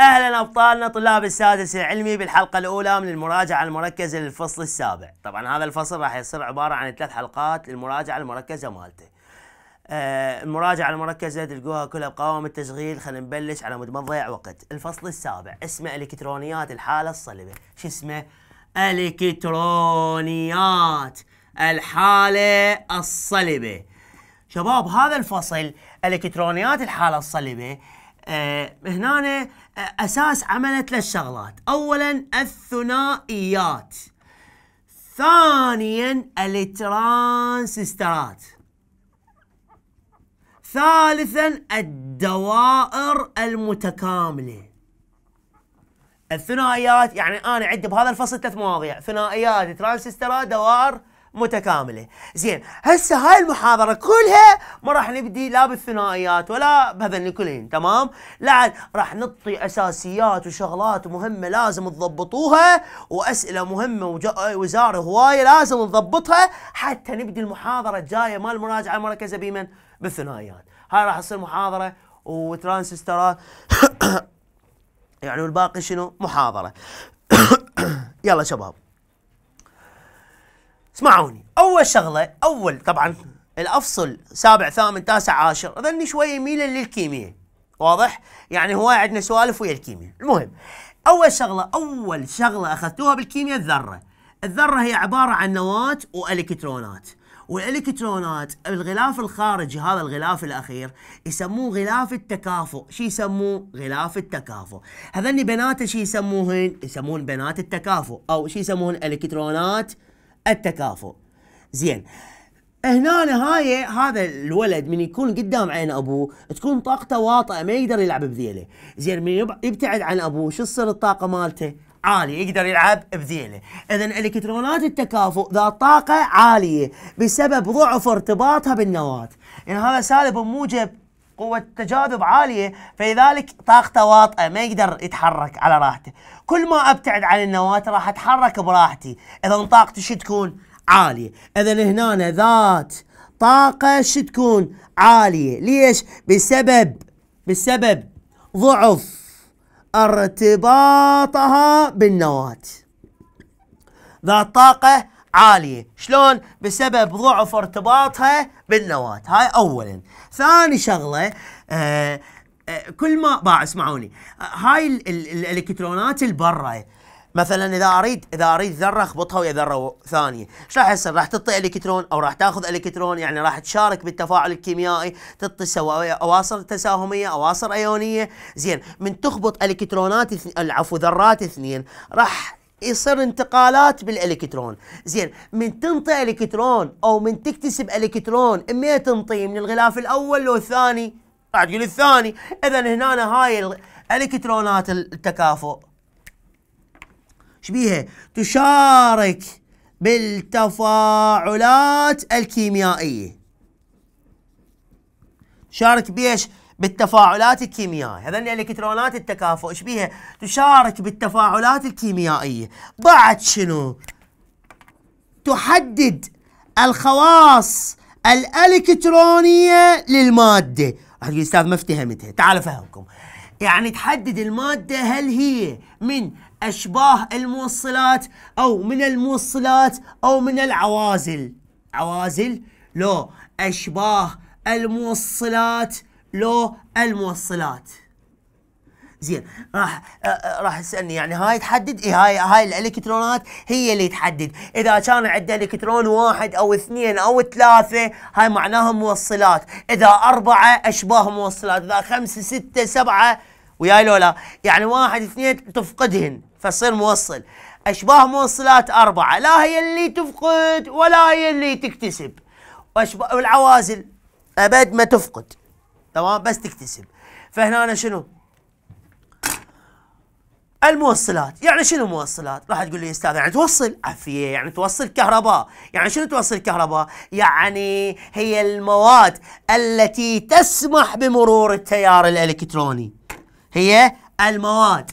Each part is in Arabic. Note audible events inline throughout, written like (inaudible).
اهلا ابطالنا طلاب السادس العلمي بالحلقه الاولى من المراجعه المركزه للفصل السابع، طبعا هذا الفصل راح يصير عباره عن ثلاث حلقات للمراجعه المركزه مالته. آه المراجعه المركزه تلقوها كلها بقوام التشغيل، خلينا نبلش على مود ما نضيع وقت، الفصل السابع اسمه الكترونيات الحاله الصلبه، شو اسمه؟ الكترونيات الحاله الصلبه. شباب هذا الفصل الكترونيات الحاله الصلبه آه هنا اساس عملها ثلاث شغلات اولا الثنائيات ثانيا الترانسسترات ثالثا الدوائر المتكامله الثنائيات يعني انا عندي بهذا الفصل ثلاث مواضيع ثنائيات ترانسسترات دوائر متكامله زين هسه هاي المحاضره كلها ما راح نبدي لا بالثنائيات ولا بهذن الكلين تمام لا راح نعطي اساسيات وشغلات مهمه لازم تضبطوها واسئله مهمه وزاره هوايه لازم نضبطها حتى نبدي المحاضره الجايه مال المراجعه المركزه بمن بالثنائيات هاي راح تصير محاضره وترانسسترات (coughs) يعني والباقي شنو محاضره (coughs) يلا شباب اسمعوني اول شغله اول طبعا الافصل سابع ثامن تاسع عاشر اظني شويه ميلا للكيمياء واضح يعني هواي عندنا سوالف ويا الكيمياء المهم اول شغله اول شغله اخذتوها بالكيمياء الذره الذره هي عباره عن نواه والكترونات والالكترونات الغلاف الخارجي هذا الغلاف الاخير يسموه غلاف التكافؤ شو يسموه غلاف التكافؤ هذني بنات شو يسموهن يسمون بنات التكافؤ او شو يسمون الكترونات التكافؤ زين هنا هاي هذا الولد من يكون قدام عين ابوه تكون طاقته واطئه ما يقدر يلعب بذيله زين من يبتعد عن ابوه شو تصير الطاقه مالته عالي يقدر يلعب بذيله اذا الكترونات التكافؤ ذات طاقه عاليه بسبب ضعف ارتباطها بالنواه يعني هذا سالب وموجب قوة تجاذب عالية فلذلك طاقته واطئة ما يقدر يتحرك على راحته كل ما أبتعد عن النواة راح أتحرك براحتي إذا طاقتي شو تكون عالية إذا هنا ذات طاقة شو تكون عالية ليش بسبب بسبب ضعف ارتباطها بالنواة ذات طاقة عالية شلون بسبب ضعف ارتباطها بالنواة هاي أولا ثاني شغلة آه, آه، كل ما باع اسمعوني هاي الـ الـ الالكترونات البرة مثلا اذا اريد اذا اريد ذره اخبطها ويا ذره ثانيه، ايش راح يصير؟ راح تعطي الكترون او راح تاخذ الكترون يعني راح تشارك بالتفاعل الكيميائي، تعطي اواصر تساهميه، اواصر ايونيه، زين، من تخبط الكترونات عفوا ذرات اثنين راح يصير انتقالات بالالكترون زين من تنطي الكترون او من تكتسب الكترون اما تنطيه من الغلاف الاول لو الثاني بعد يقول الثاني اذا هنا هاي الالكترونات التكافؤ شبيها تشارك بالتفاعلات الكيميائيه شارك بيش بالتفاعلات الكيميائية هذا الإلكترونات التكافؤ إيش بيها تشارك بالتفاعلات الكيميائية بعد شنو تحدد الخواص الإلكترونية للمادة راح أستاذ ما افتهمتها تعال أفهمكم يعني تحدد المادة هل هي من أشباه الموصلات أو من الموصلات أو من العوازل عوازل؟ لو أشباه الموصلات لو الموصلات زين راح راح تسالني يعني هاي تحدد إيه هاي هاي الالكترونات هي اللي تحدد اذا كان عندنا الكترون واحد او اثنين او ثلاثه هاي معناها موصلات اذا اربعه اشباه موصلات اذا خمسه سته سبعه وياي لولا يعني واحد اثنين تفقدهن فتصير موصل اشباه موصلات اربعه لا هي اللي تفقد ولا هي اللي تكتسب والعوازل ابد ما تفقد تمام بس تكتسب فهنا أنا شنو الموصلات يعني شنو موصلات راح تقول لي استاذ يعني توصل عفيه يعني توصل كهرباء يعني شنو توصل كهرباء يعني هي المواد التي تسمح بمرور التيار الالكتروني هي المواد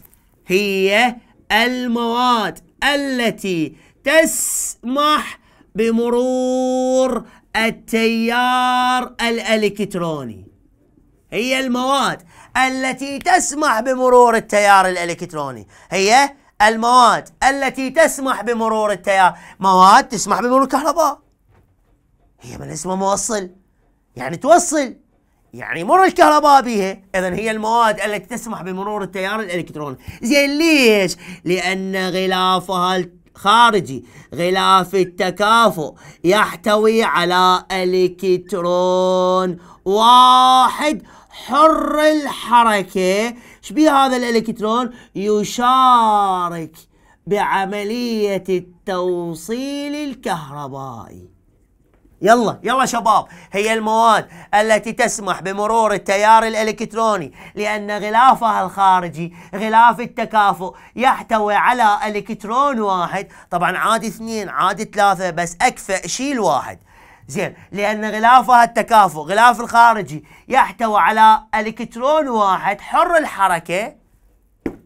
هي المواد التي تسمح بمرور التيار الالكتروني هي المواد التي تسمح بمرور التيار الالكتروني هي المواد التي تسمح بمرور التيار مواد تسمح بمرور الكهرباء هي من اسمها موصل يعني توصل يعني مر الكهرباء بها اذا هي المواد التي تسمح بمرور التيار الالكتروني زين ليش لان غلافها خارجي غلاف التكافؤ يحتوي على الكترون واحد حر الحركة شبيه هذا الإلكترون يشارك بعملية التوصيل الكهربائي يلا يلا شباب هي المواد التي تسمح بمرور التيار الإلكتروني لأن غلافها الخارجي غلاف التكافؤ يحتوي على إلكترون واحد طبعا عادي اثنين عادي ثلاثة بس أكفى شيل واحد زين لأن غلافها التكافؤ غلاف الخارجي يحتوي على إلكترون واحد حر الحركة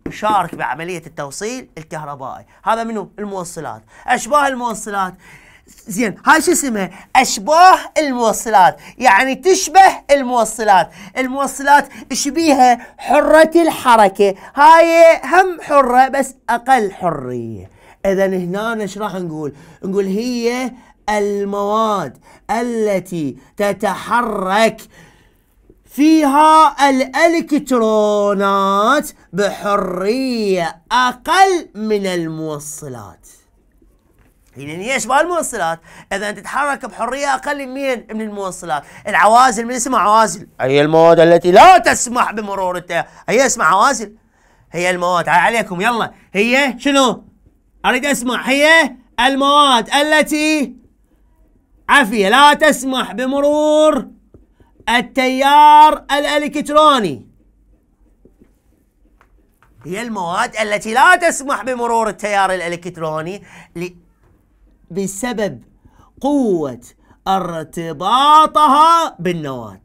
يشارك بعملية التوصيل الكهربائي هذا منو الموصلات أشباه الموصلات زين هاي شو اسمها اشباه الموصلات يعني تشبه الموصلات الموصلات شبيها حرة الحركة هاي هم حرة بس اقل حرية اذا هنا ايش راح نقول نقول هي المواد التي تتحرك فيها الالكترونات بحريه اقل من الموصلات اذا يعني هي اشباه الموصلات اذا تتحرك بحريه اقل من من الموصلات العوازل من اسمها عوازل هي المواد التي لا تسمح بمرور التيار هي اسمها عوازل هي المواد عليكم يلا هي شنو اريد اسمع هي المواد التي عافية لا تسمح بمرور التيار الإلكتروني هي المواد التي لا تسمح بمرور التيار الإلكتروني ل... بسبب قوة ارتباطها بالنواة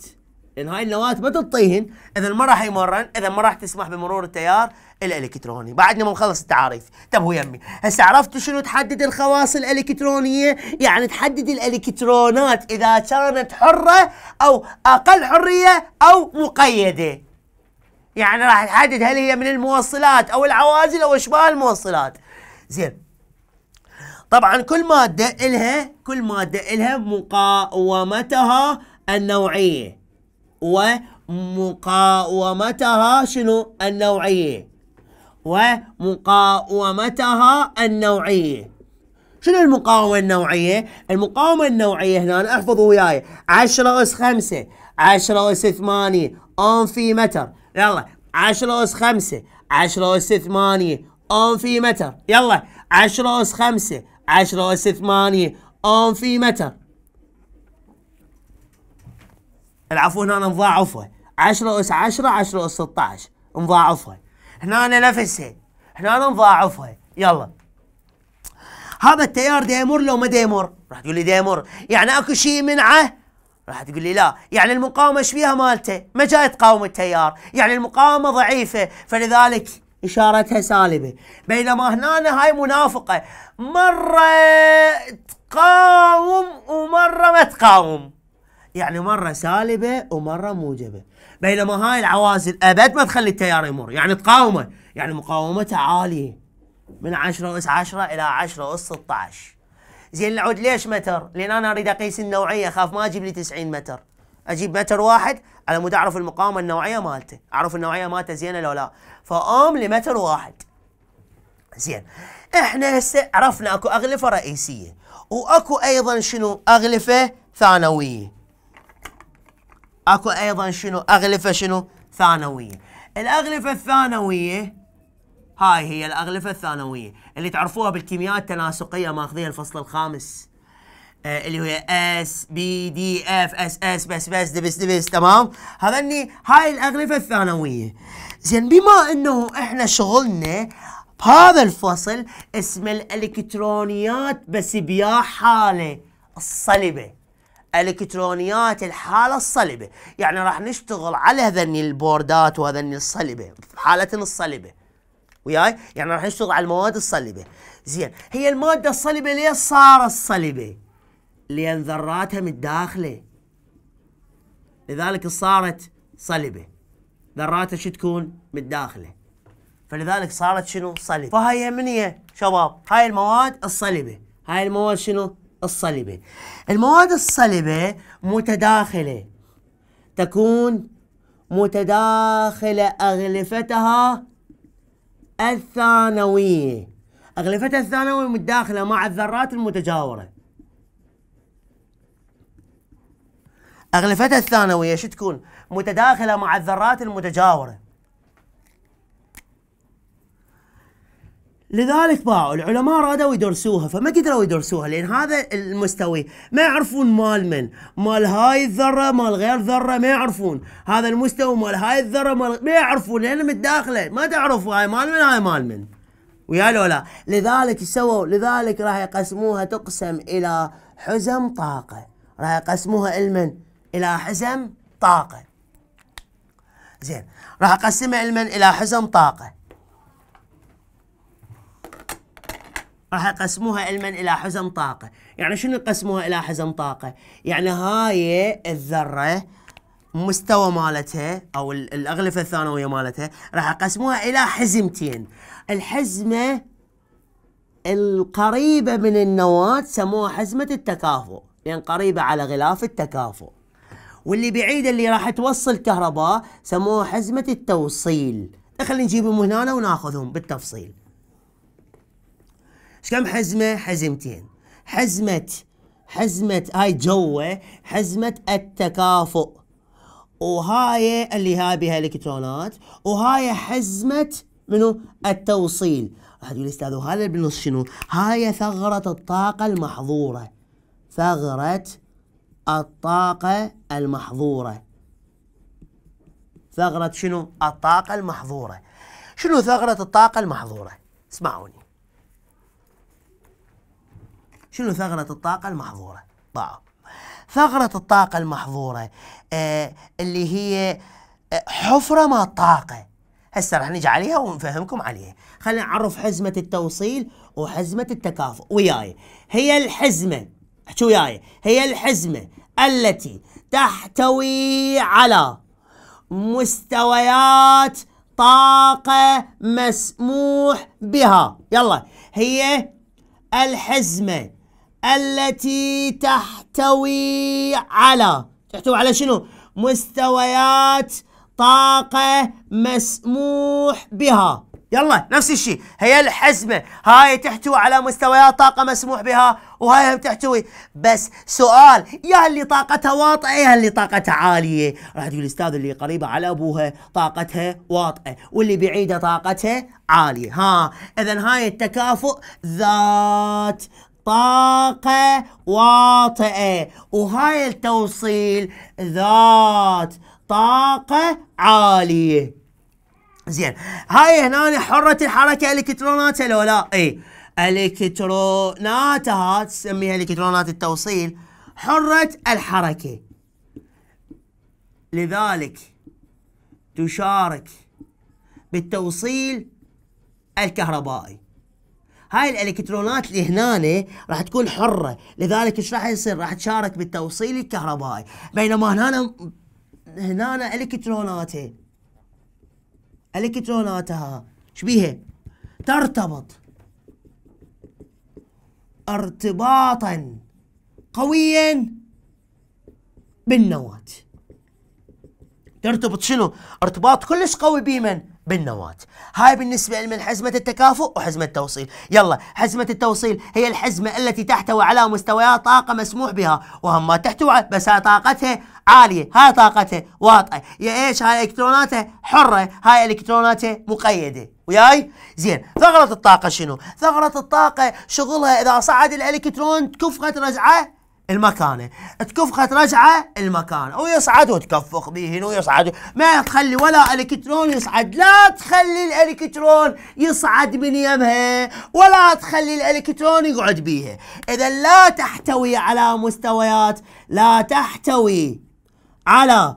لان هاي النواه ما تطيهن اذا ما راح يمرن اذا ما راح تسمح بمرور التيار الالكتروني بعدنا ما مخلص التعاريف طب يمي هسه عرفتوا شنو تحدد الخواص الالكترونيه يعني تحدد الالكترونات اذا كانت حره او اقل حريه او مقيده يعني راح تحدد هل هي من الموصلات او العوازل او اشباه الموصلات زين طبعا كل ماده الها كل ماده الها مقاومتها النوعيه ومقاومتها شنو النوعية ومقاومتها النوعية شنو المقاومة النوعية؟ المقاومة النوعية هنا احفظوا وياي 10 اس 5 10 اس 8 اون في متر يلا 10 اس 5 10 اس 8 اون في متر يلا 10 اس 5 10 اس 8 اون في متر العفو هنا نضاعفها 10 اس 10 10 اس 16 نضاعفها هنا نفسها هنا نضاعفها يلا هذا التيار ديمر لو ما ديمر راح تقول لي ديمر يعني اكو شيء منعه راح تقول لي لا يعني المقاومه ايش فيها مالته ما جاي تقاوم التيار يعني المقاومه ضعيفه فلذلك اشارتها سالبه بينما هنا هاي منافقه مره تقاوم ومره ما تقاوم يعني مره سالبه ومره موجبه بينما هاي العوازل ابد ما تخلي التيار يمر يعني تقاومه يعني مقاومته عاليه من 10 اس 10 الى 10 اس 16 زين العود ليش متر؟ لان انا اريد اقيس النوعيه اخاف ما اجيب لي 90 متر اجيب متر واحد على مود اعرف المقاومه النوعيه مالته اعرف النوعيه مالته زينه لو لا فاوم لمتر واحد زين احنا هسه عرفنا اكو اغلفه رئيسيه واكو ايضا شنو اغلفه ثانويه اكو ايضا شنو اغلفه شنو ثانويه الاغلفه الثانويه هاي هي الاغلفه الثانويه اللي تعرفوها بالكيمياء التناسقيه ماخذيها الفصل الخامس آه اللي هي اس بي دي اف اس اس بس بس دبس دبس تمام هذني هاي الاغلفه الثانويه زين بما انه احنا شغلنا بهذا الفصل اسم الالكترونيات بس بيا حاله الصلبه الكترونيات الحاله الصلبه، يعني راح نشتغل على هذني البوردات وهذني الصلبه، حاله الصلبه. وياي؟ يعني راح نشتغل على المواد الصلبه. زين، هي الماده الصلبه ليش صارت صلبه؟ لان ذراتها متداخله. لذلك صارت صلبه. ذراتها شو تكون؟ متداخله. فلذلك صارت شنو؟ صلبه. فهاي من هي شباب؟ هاي المواد الصلبه. هاي المواد شنو؟ الصلبة المواد الصلبة متداخلة تكون متداخلة أغلفتها الثانوية أغلفتها الثانوية متداخلة مع الذرات المتجاورة أغلفتها الثانوية شو تكون متداخلة مع الذرات المتجاورة لذلك باعوا العلماء رادوا يدرسوها فما قدروا يدرسوها لان هذا المستوي ما يعرفون مال من مال هاي الذره مال غير ذره ما يعرفون هذا المستوى مال هاي الذره مال ما يعرفون لان متداخله ما تعرف هاي مال من هاي مال من ويا لولا لذلك سووا لذلك راح يقسموها تقسم الى حزم طاقه راح يقسموها المن الى حزم طاقه زين راح اقسمها المن الى حزم طاقه راح يقسموها علما الى حزم طاقه يعني شنو يقسموها الى حزم طاقه يعني هاي الذره مستوى مالتها او الاغلفه الثانويه مالتها راح اقسموها الى حزمتين الحزمه القريبه من النواه سموها حزمه التكافؤ لان يعني قريبه على غلاف التكافؤ واللي بعيده اللي راح توصل كهرباء سموها حزمه التوصيل خلينا نجيبهم هنا وناخذهم بالتفصيل ايش كم حزمه حزمتين حزمه حزمه هاي جوه حزمه التكافؤ وهاي اللي هاي بها الكترونات وهاي حزمه منو التوصيل راح تقول استاذ وهذا اللي بالنص شنو هاي ثغره الطاقه المحظوره ثغره الطاقه المحظوره ثغره شنو الطاقه المحظوره شنو ثغره الطاقه المحظوره اسمعوني شنو ثغرة الطاقة المحظورة طبعا ثغرة الطاقة المحظورة آه اللي هي آه، حفرة ما طاقة هسه راح نجي عليها ونفهمكم عليها خلينا نعرف حزمة التوصيل وحزمة التكافؤ وياي هي الحزمة احكي وياي هي الحزمة التي تحتوي على مستويات طاقة مسموح بها يلا هي الحزمة التي تحتوي على تحتوي على شنو مستويات طاقة مسموح بها يلا نفس الشيء هي الحزمة هاي تحتوي على مستويات طاقة مسموح بها وهاي هم تحتوي بس سؤال يا اللي طاقتها واطئة يا اللي طاقتها عالية راح تقول الأستاذ اللي قريبة على أبوها طاقتها واطئة واللي بعيدة طاقتها عالية ها إذا هاي التكافؤ ذات طاقة واطئة وهاي التوصيل ذات طاقة عالية زين هاي هنا حرة الحركة الكتروناتها لو لا اي الكتروناتها تسميها الكترونات التوصيل حرة الحركة لذلك تشارك بالتوصيل الكهربائي هاي الالكترونات اللي هنا راح تكون حره لذلك ايش راح يصير راح تشارك بالتوصيل الكهربائي بينما هنا هنا الكتروناته الكتروناتها شبيها ترتبط ارتباطا قويا بالنواه ترتبط شنو؟ ارتباط كلش قوي بمن؟ بالنواة هاي بالنسبة لمن حزمة التكافؤ وحزمة التوصيل يلا حزمة التوصيل هي الحزمة التي تحتوي على مستويات طاقة مسموح بها وهم ما تحتوي بس هاي طاقتها عالية هاي طاقتها واطئة يا ايش هاي الكتروناتها حرة هاي الكتروناتها مقيدة وياي زين ثغرة الطاقة شنو ثغرة الطاقة شغلها اذا صعد الالكترون تكف رزعه المكانة تكفخت رجعة المكان ويصعد وتكفخ به ويصعد ما تخلي ولا الكترون يصعد لا تخلي الالكترون يصعد من يمها ولا تخلي الالكترون يقعد بيها اذا لا تحتوي على مستويات لا تحتوي على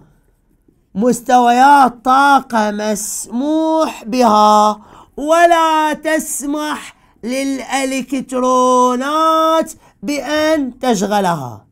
مستويات طاقة مسموح بها ولا تسمح للالكترونات بأن تشغلها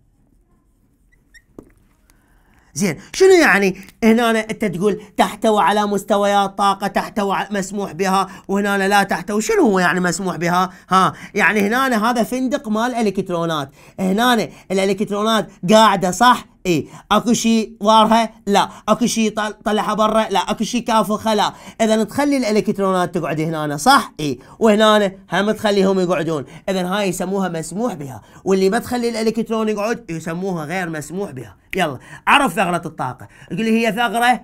زين شنو يعني هنا انت تقول تحتوي على مستويات طاقه تحتوي على مسموح بها وهنا لا تحتوي شنو هو يعني مسموح بها ها يعني هنا هذا فندق مال الكترونات هنا الالكترونات قاعده صح اي اكو شيء ضارها لا اكو شيء طلعها برا لا اكو شيء كافخه لا اذا تخلي الالكترونات تقعد هنا صح اي وهنا هم تخليهم يقعدون اذا هاي يسموها مسموح بها واللي ما تخلي الالكترون يقعد يسموها غير مسموح بها يلا عرف ثغره الطاقه اللي هي ثغره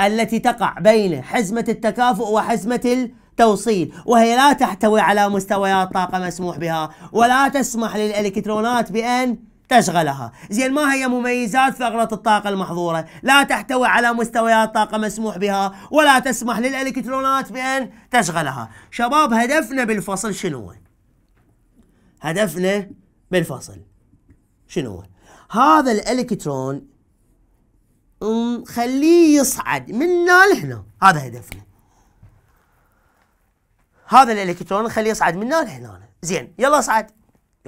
التي تقع بين حزمه التكافؤ وحزمه ال توصيل وهي لا تحتوي على مستويات طاقة مسموح بها ولا تسمح للإلكترونات بأن تشغلها زين ما هي مميزات ثغرة الطاقة المحظورة لا تحتوي على مستويات طاقة مسموح بها ولا تسمح للإلكترونات بأن تشغلها شباب هدفنا بالفصل شنو هدفنا بالفصل شنو هذا الإلكترون خليه يصعد منا لهنا هذا هدفنا هذا الإلكترون خليه يصعد منا لهنا زين يلا اصعد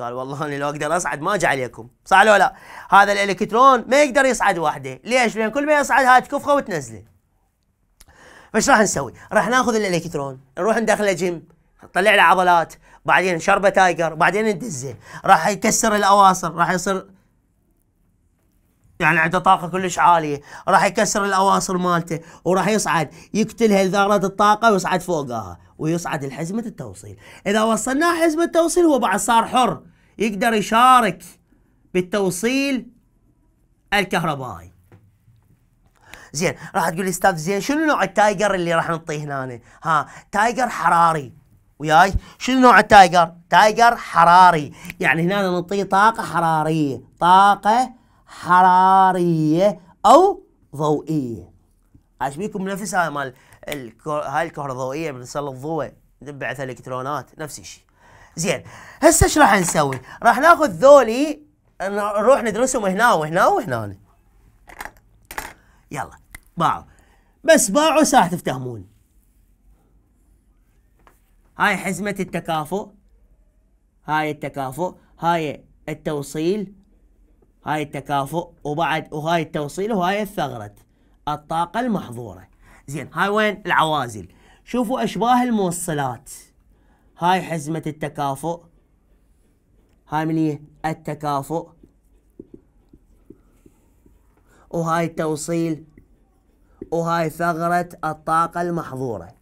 قال والله انا لو اقدر اصعد ما اجي عليكم صح لو لا هذا الالكترون ما يقدر يصعد وحده ليش لان كل ما يصعد هات كفخه وتنزله فايش راح نسوي راح ناخذ الالكترون نروح ندخله جيم نطلع له عضلات بعدين شربه تايجر بعدين ندزه راح يكسر الاواصر راح يصير يعني عنده طاقه كلش عاليه راح يكسر الاواصر مالته وراح يصعد يقتل هالذرات الطاقه ويصعد فوقها ويصعد لحزمه التوصيل اذا وصلناه حزمه التوصيل هو بعد صار حر يقدر يشارك بالتوصيل الكهربائي زين راح تقول لي استاذ زين شنو نوع التايجر اللي راح نعطيه هنا ها تايجر حراري وياي شنو نوع التايجر تايجر حراري يعني هنا نعطيه طاقه حراريه طاقه حراريه او ضوئيه بيكم نفس هاي مال هاي هاي الكهربائيه من الضوء نبعث الكترونات نفس الشيء زين هسه ايش راح نسوي؟ راح ناخذ ذولي نروح ندرسهم هنا وهنا وهنا يلا باعوا بس باعوا ساعة تفتهمون هاي حزمة التكافؤ هاي التكافؤ هاي التوصيل هاي التكافؤ وبعد وهاي التوصيل وهاي الثغرة الطاقة المحظورة زين هاي وين العوازل شوفوا أشباه الموصلات هاي حزمة التكافؤ هاي من التكافؤ وهاي التوصيل وهاي ثغرة الطاقة المحظورة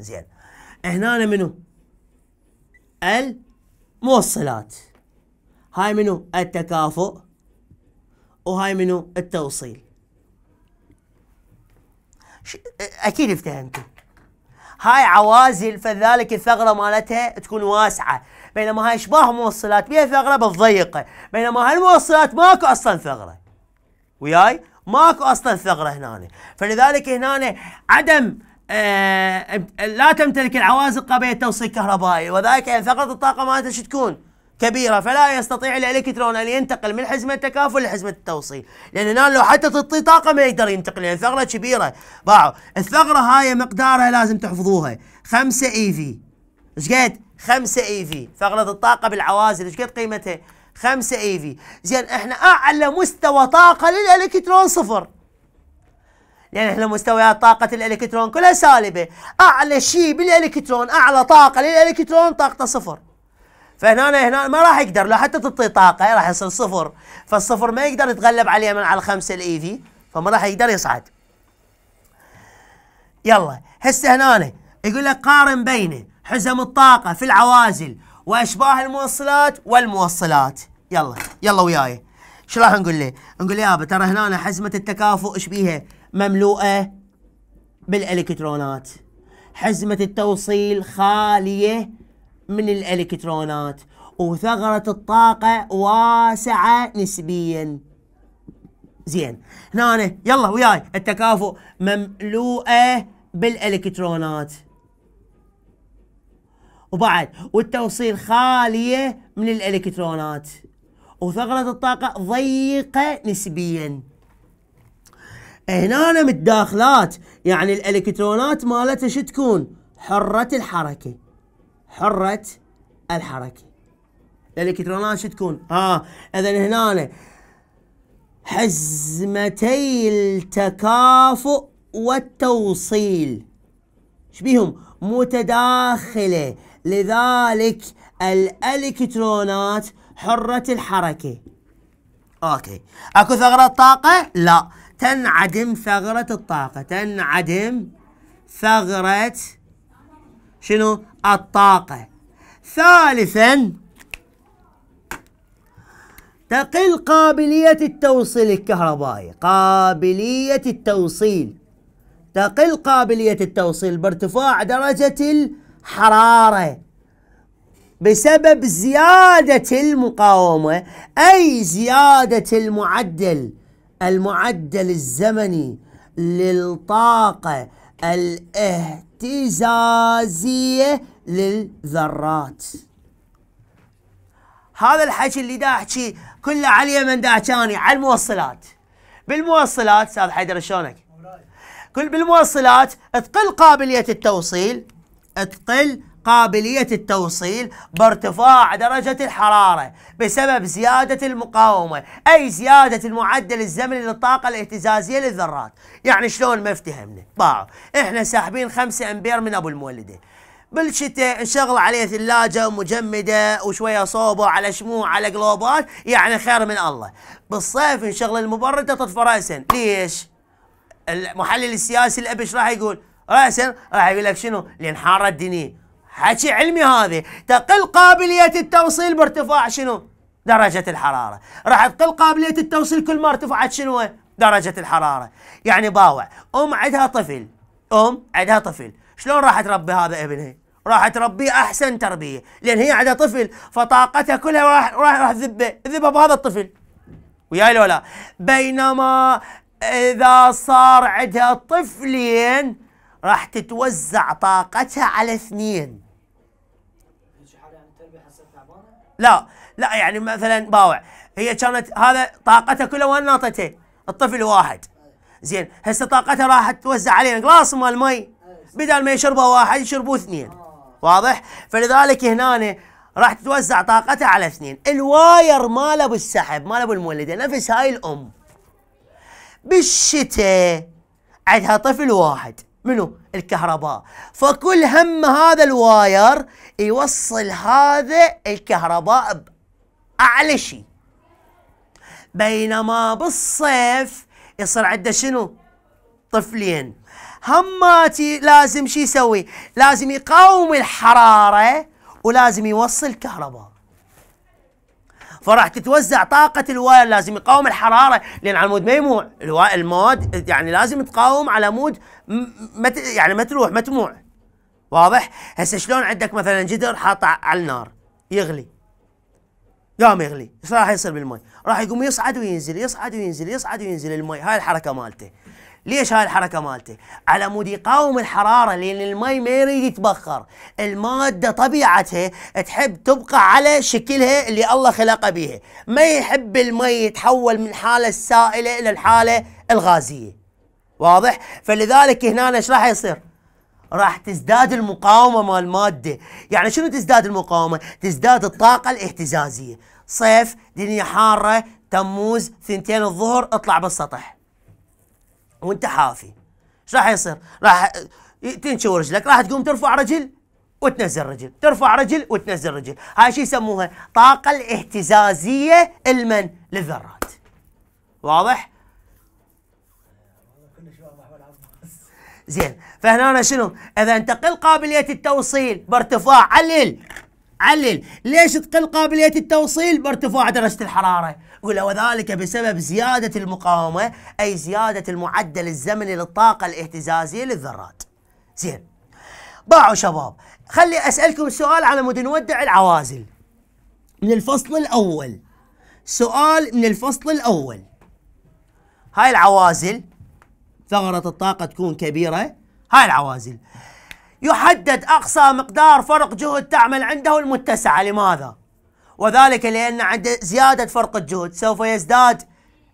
زين هنا منو الموصلات هاي منو التكافؤ وهاي منو التوصيل اكيد افتهمتوا هاي عوازل فذلك الثغره مالتها تكون واسعه بينما هاي اشباه موصلات بها ثغره بس ضيقه بينما الموصلات ماكو اصلا ثغره وياي ماكو اصلا ثغره هنا فلذلك هنا عدم آه لا تمتلك العوازل قابليه للتوصيل الكهربائي وذلك ثغره الطاقه مالتها شو تكون؟ كبيرة فلا يستطيع الإلكترون أن ينتقل من حزمة التكافل لحزمة التوصيل لأن هنا لو حتى تعطي طاقة ما يقدر ينتقل لأن ثغرة كبيرة باعوا الثغرة هاي مقدارها لازم تحفظوها 5 اي في ايش قد؟ 5 اي في ثغرة الطاقة بالعوازل ايش قد قيمتها؟ 5 اي في زين احنا أعلى مستوى طاقة للإلكترون صفر لان احنا مستويات طاقه الالكترون كلها سالبه اعلى شيء بالالكترون اعلى طاقه للالكترون طاقته صفر فهنا هنا ما راح يقدر لو حتى تعطيه طاقه راح يصير صفر فالصفر ما يقدر يتغلب عليه من على الخمسه الاي في فما راح يقدر يصعد يلا هسه هنا يقول لك قارن بين حزم الطاقه في العوازل واشباه الموصلات والموصلات يلا يلا وياي شو راح نقول له نقول له يابا ترى هنا حزمه التكافؤ ايش بيها مملوءه بالالكترونات حزمه التوصيل خاليه من الالكترونات وثغرة الطاقة واسعة نسبيا زين هنا يلا وياي التكافؤ مملوءة بالالكترونات وبعد والتوصيل خالية من الالكترونات وثغرة الطاقة ضيقة نسبيا هنا متداخلات يعني الالكترونات مالتها شو تكون حرة الحركة حرة الحركة الإلكترونات شو تكون؟ آه إذا هنا حزمتي التكافؤ والتوصيل شبيهم متداخلة لذلك الإلكترونات حرة الحركة أوكي أكو ثغرة طاقة؟ لا تنعدم ثغرة الطاقة تنعدم ثغرة شنو الطاقة ثالثا تقل قابلية التوصيل الكهربائي قابلية التوصيل تقل قابلية التوصيل بارتفاع درجة الحرارة بسبب زيادة المقاومة أي زيادة المعدل المعدل الزمني للطاقة الإهتمام اهتزازية للذرات هذا الحكي اللي دا احكي كله على اليمن دا احكاني على الموصلات بالموصلات استاذ حيدر شلونك؟ كل بالموصلات تقل قابلية التوصيل تقل قابلية التوصيل بارتفاع درجة الحرارة بسبب زيادة المقاومة أي زيادة المعدل الزمني للطاقة الاهتزازية للذرات يعني شلون ما افتهمنا طبعا احنا ساحبين 5 امبير من ابو المولدة بالشتاء نشغل عليه ثلاجة مجمدة وشوية صوبة على شموع على قلوبات يعني خير من الله بالصيف نشغل المبردة تطفى رأسا ليش؟ المحلل السياسي الأبش راح يقول رأسا راح يقول لك شنو؟ لأن حارة الدنيا حكي علمي هذا تقل قابلية التوصيل بارتفاع شنو؟ درجة الحرارة راح تقل قابلية التوصيل كل ما ارتفعت شنو؟ درجة الحرارة يعني باوع أم عندها طفل أم عندها طفل شلون راح تربي هذا ابنها؟ راح تربيه أحسن تربية لأن هي عندها طفل فطاقتها كلها راح راح راح تذبه بهذا الطفل وياي لولا بينما إذا صار عندها طفلين راح تتوزع طاقتها على اثنين لا لا يعني مثلا باوع هي كانت هذا طاقته كلها وين ناطته الطفل واحد زين هسه طاقته راحت توزع عليه قلاص مال مي بدل ما يشربه واحد يشربوه اثنين واضح فلذلك هنا راح تتوزع طاقته على اثنين الواير ماله بالسحب ماله بالمولده نفس هاي الام بالشتاء عندها طفل واحد منو الكهرباء فكل هم هذا الواير يوصل هذا الكهرباء بأعلى شيء بينما بالصيف يصير عنده شنو طفلين هماتي لازم شو يسوي لازم يقاوم الحرارة ولازم يوصل كهرباء فراح تتوزع طاقه الوائر لازم يقاوم الحراره لان على مود ما يموع المواد يعني لازم تقاوم على مود ما يعني ما تروح ما تموع واضح هسه شلون عندك مثلا جدر حاطه على النار يغلي قام يغلي ايش راح يصير بالماء راح يقوم يصعد وينزل يصعد وينزل يصعد وينزل الماء هاي الحركه مالته ليش هاي الحركه مالته؟ على مود يقاوم الحراره لان المي ما يريد يتبخر، الماده طبيعتها تحب تبقى على شكلها اللي الله خلقه بيها، ما يحب المي يتحول من الحاله السائله الى الحاله الغازيه. واضح؟ فلذلك هنا ايش راح يصير؟ راح تزداد المقاومه مال الماده، يعني شنو تزداد المقاومه؟ تزداد الطاقه الاهتزازيه، صيف، دنيا حاره، تموز، ثنتين الظهر، اطلع بالسطح. وانت حافي ايش راح يصير؟ راح تنشور رجلك راح تقوم ترفع رجل وتنزل رجل ترفع رجل وتنزل رجل هاي شو يسموها طاقة الاهتزازية المن للذرات واضح زين فهنا أنا شنو اذا أنت تقل قابلية التوصيل بارتفاع علل علل ليش تقل قابلية التوصيل بارتفاع درجة الحرارة وذلك بسبب زيادة المقاومة أي زيادة المعدل الزمني للطاقة الاهتزازية للذرات زين باعوا شباب خلي أسألكم سؤال على مود نودع العوازل من الفصل الأول سؤال من الفصل الأول هاي العوازل ثغرة الطاقة تكون كبيرة هاي العوازل يحدد أقصى مقدار فرق جهد تعمل عنده المتسعة لماذا؟ وذلك لأن عند زيادة فرق الجهد سوف يزداد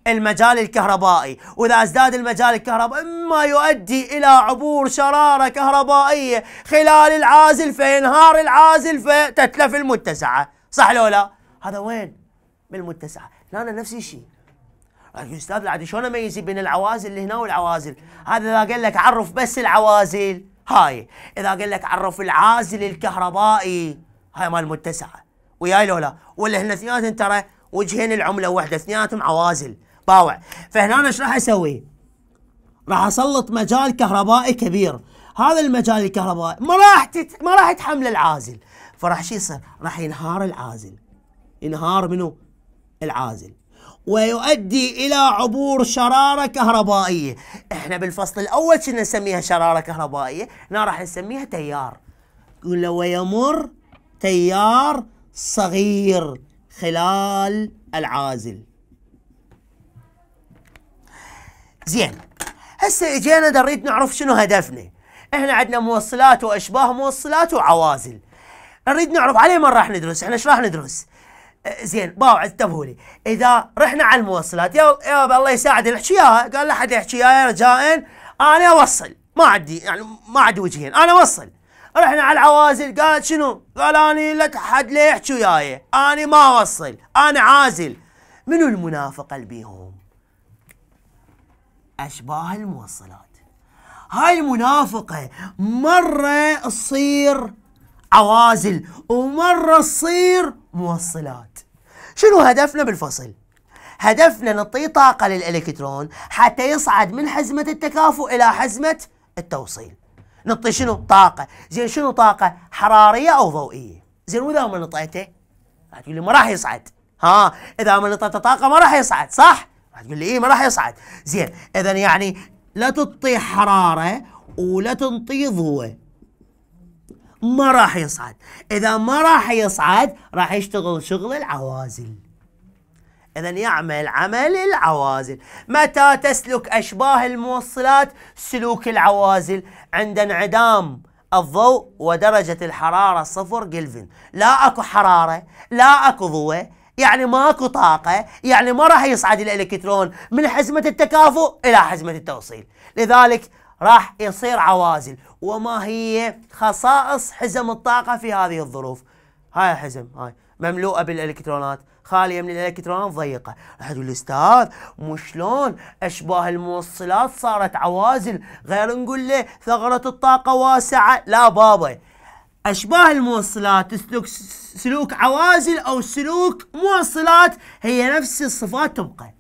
المجال الكهربائي وإذا ازداد المجال الكهربائي ما يؤدي إلى عبور شرارة كهربائية خلال العازل فينهار العازل فتتلف المتسعة صح لو لا هذا وين بالمتسعة لا أنا نفس الشيء لكن أستاذ العادي شلون أميز بين العوازل اللي هنا والعوازل هذا إذا قال لك عرف بس العوازل هاي إذا قال لك عرف العازل الكهربائي هاي مال المتسعة وياي لو لا ولا هنا اثنيناتهم ترى وجهين العمله واحده اثنيناتهم عوازل باوع فهنا ايش راح اسوي؟ راح اسلط مجال كهربائي كبير هذا المجال الكهربائي ما راح تت... ما راح يتحمل العازل فراح شو يصير؟ راح ينهار العازل ينهار منو؟ العازل ويؤدي الى عبور شراره كهربائيه احنا بالفصل الاول كنا نسميها شراره كهربائيه هنا راح نسميها تيار يقول له ويمر تيار صغير خلال العازل زين هسه اجينا نريد نعرف شنو هدفنا احنا عندنا موصلات واشباه موصلات وعوازل نريد نعرف عليه من راح ندرس احنا ايش راح ندرس زين باو انتبهوا لي اذا رحنا على الموصلات يا يا الله يساعدنا احكي قال لا احد يحكي يا رجاء انا اوصل ما عندي يعني ما عندي وجهين انا اوصل رحنا على العوازل قالت شنو؟ قال انا لك حد لا يحكي وياي، انا ما اوصل، انا عازل. منو المنافقه اللي بيهم؟ اشباه الموصلات. هاي المنافقه مره تصير عوازل ومره تصير موصلات. شنو هدفنا بالفصل؟ هدفنا نعطيه طاقه للالكترون حتى يصعد من حزمه التكافؤ الى حزمه التوصيل. نطي شنو طاقه زين شنو طاقه حراريه او ضوئيه زين واذا ما نطيته راح تقول لي ما راح يصعد ها اذا ما نطيته طاقه ما راح يصعد صح راح تقول لي ايه ما راح يصعد زين اذا يعني لا تطي حراره ولا تنطي ضوء ما راح يصعد اذا ما راح يصعد راح يشتغل شغل العوازل إذا يعمل عمل العوازل متى تسلك أشباه الموصلات سلوك العوازل عند انعدام الضوء ودرجة الحرارة صفر جلفن لا أكو حرارة لا أكو ضوء يعني ماكو طاقة يعني ما راح يصعد الإلكترون من حزمة التكافؤ إلى حزمة التوصيل لذلك راح يصير عوازل وما هي خصائص حزم الطاقة في هذه الظروف هاي الحزم هاي مملوءه بالالكترونات خاليه من الالكترونات ضيقه راح تقول استاذ مو شلون اشباه الموصلات صارت عوازل غير نقول له ثغره الطاقه واسعه لا بابا اشباه الموصلات سلوك سلوك عوازل او سلوك موصلات هي نفس الصفات تبقى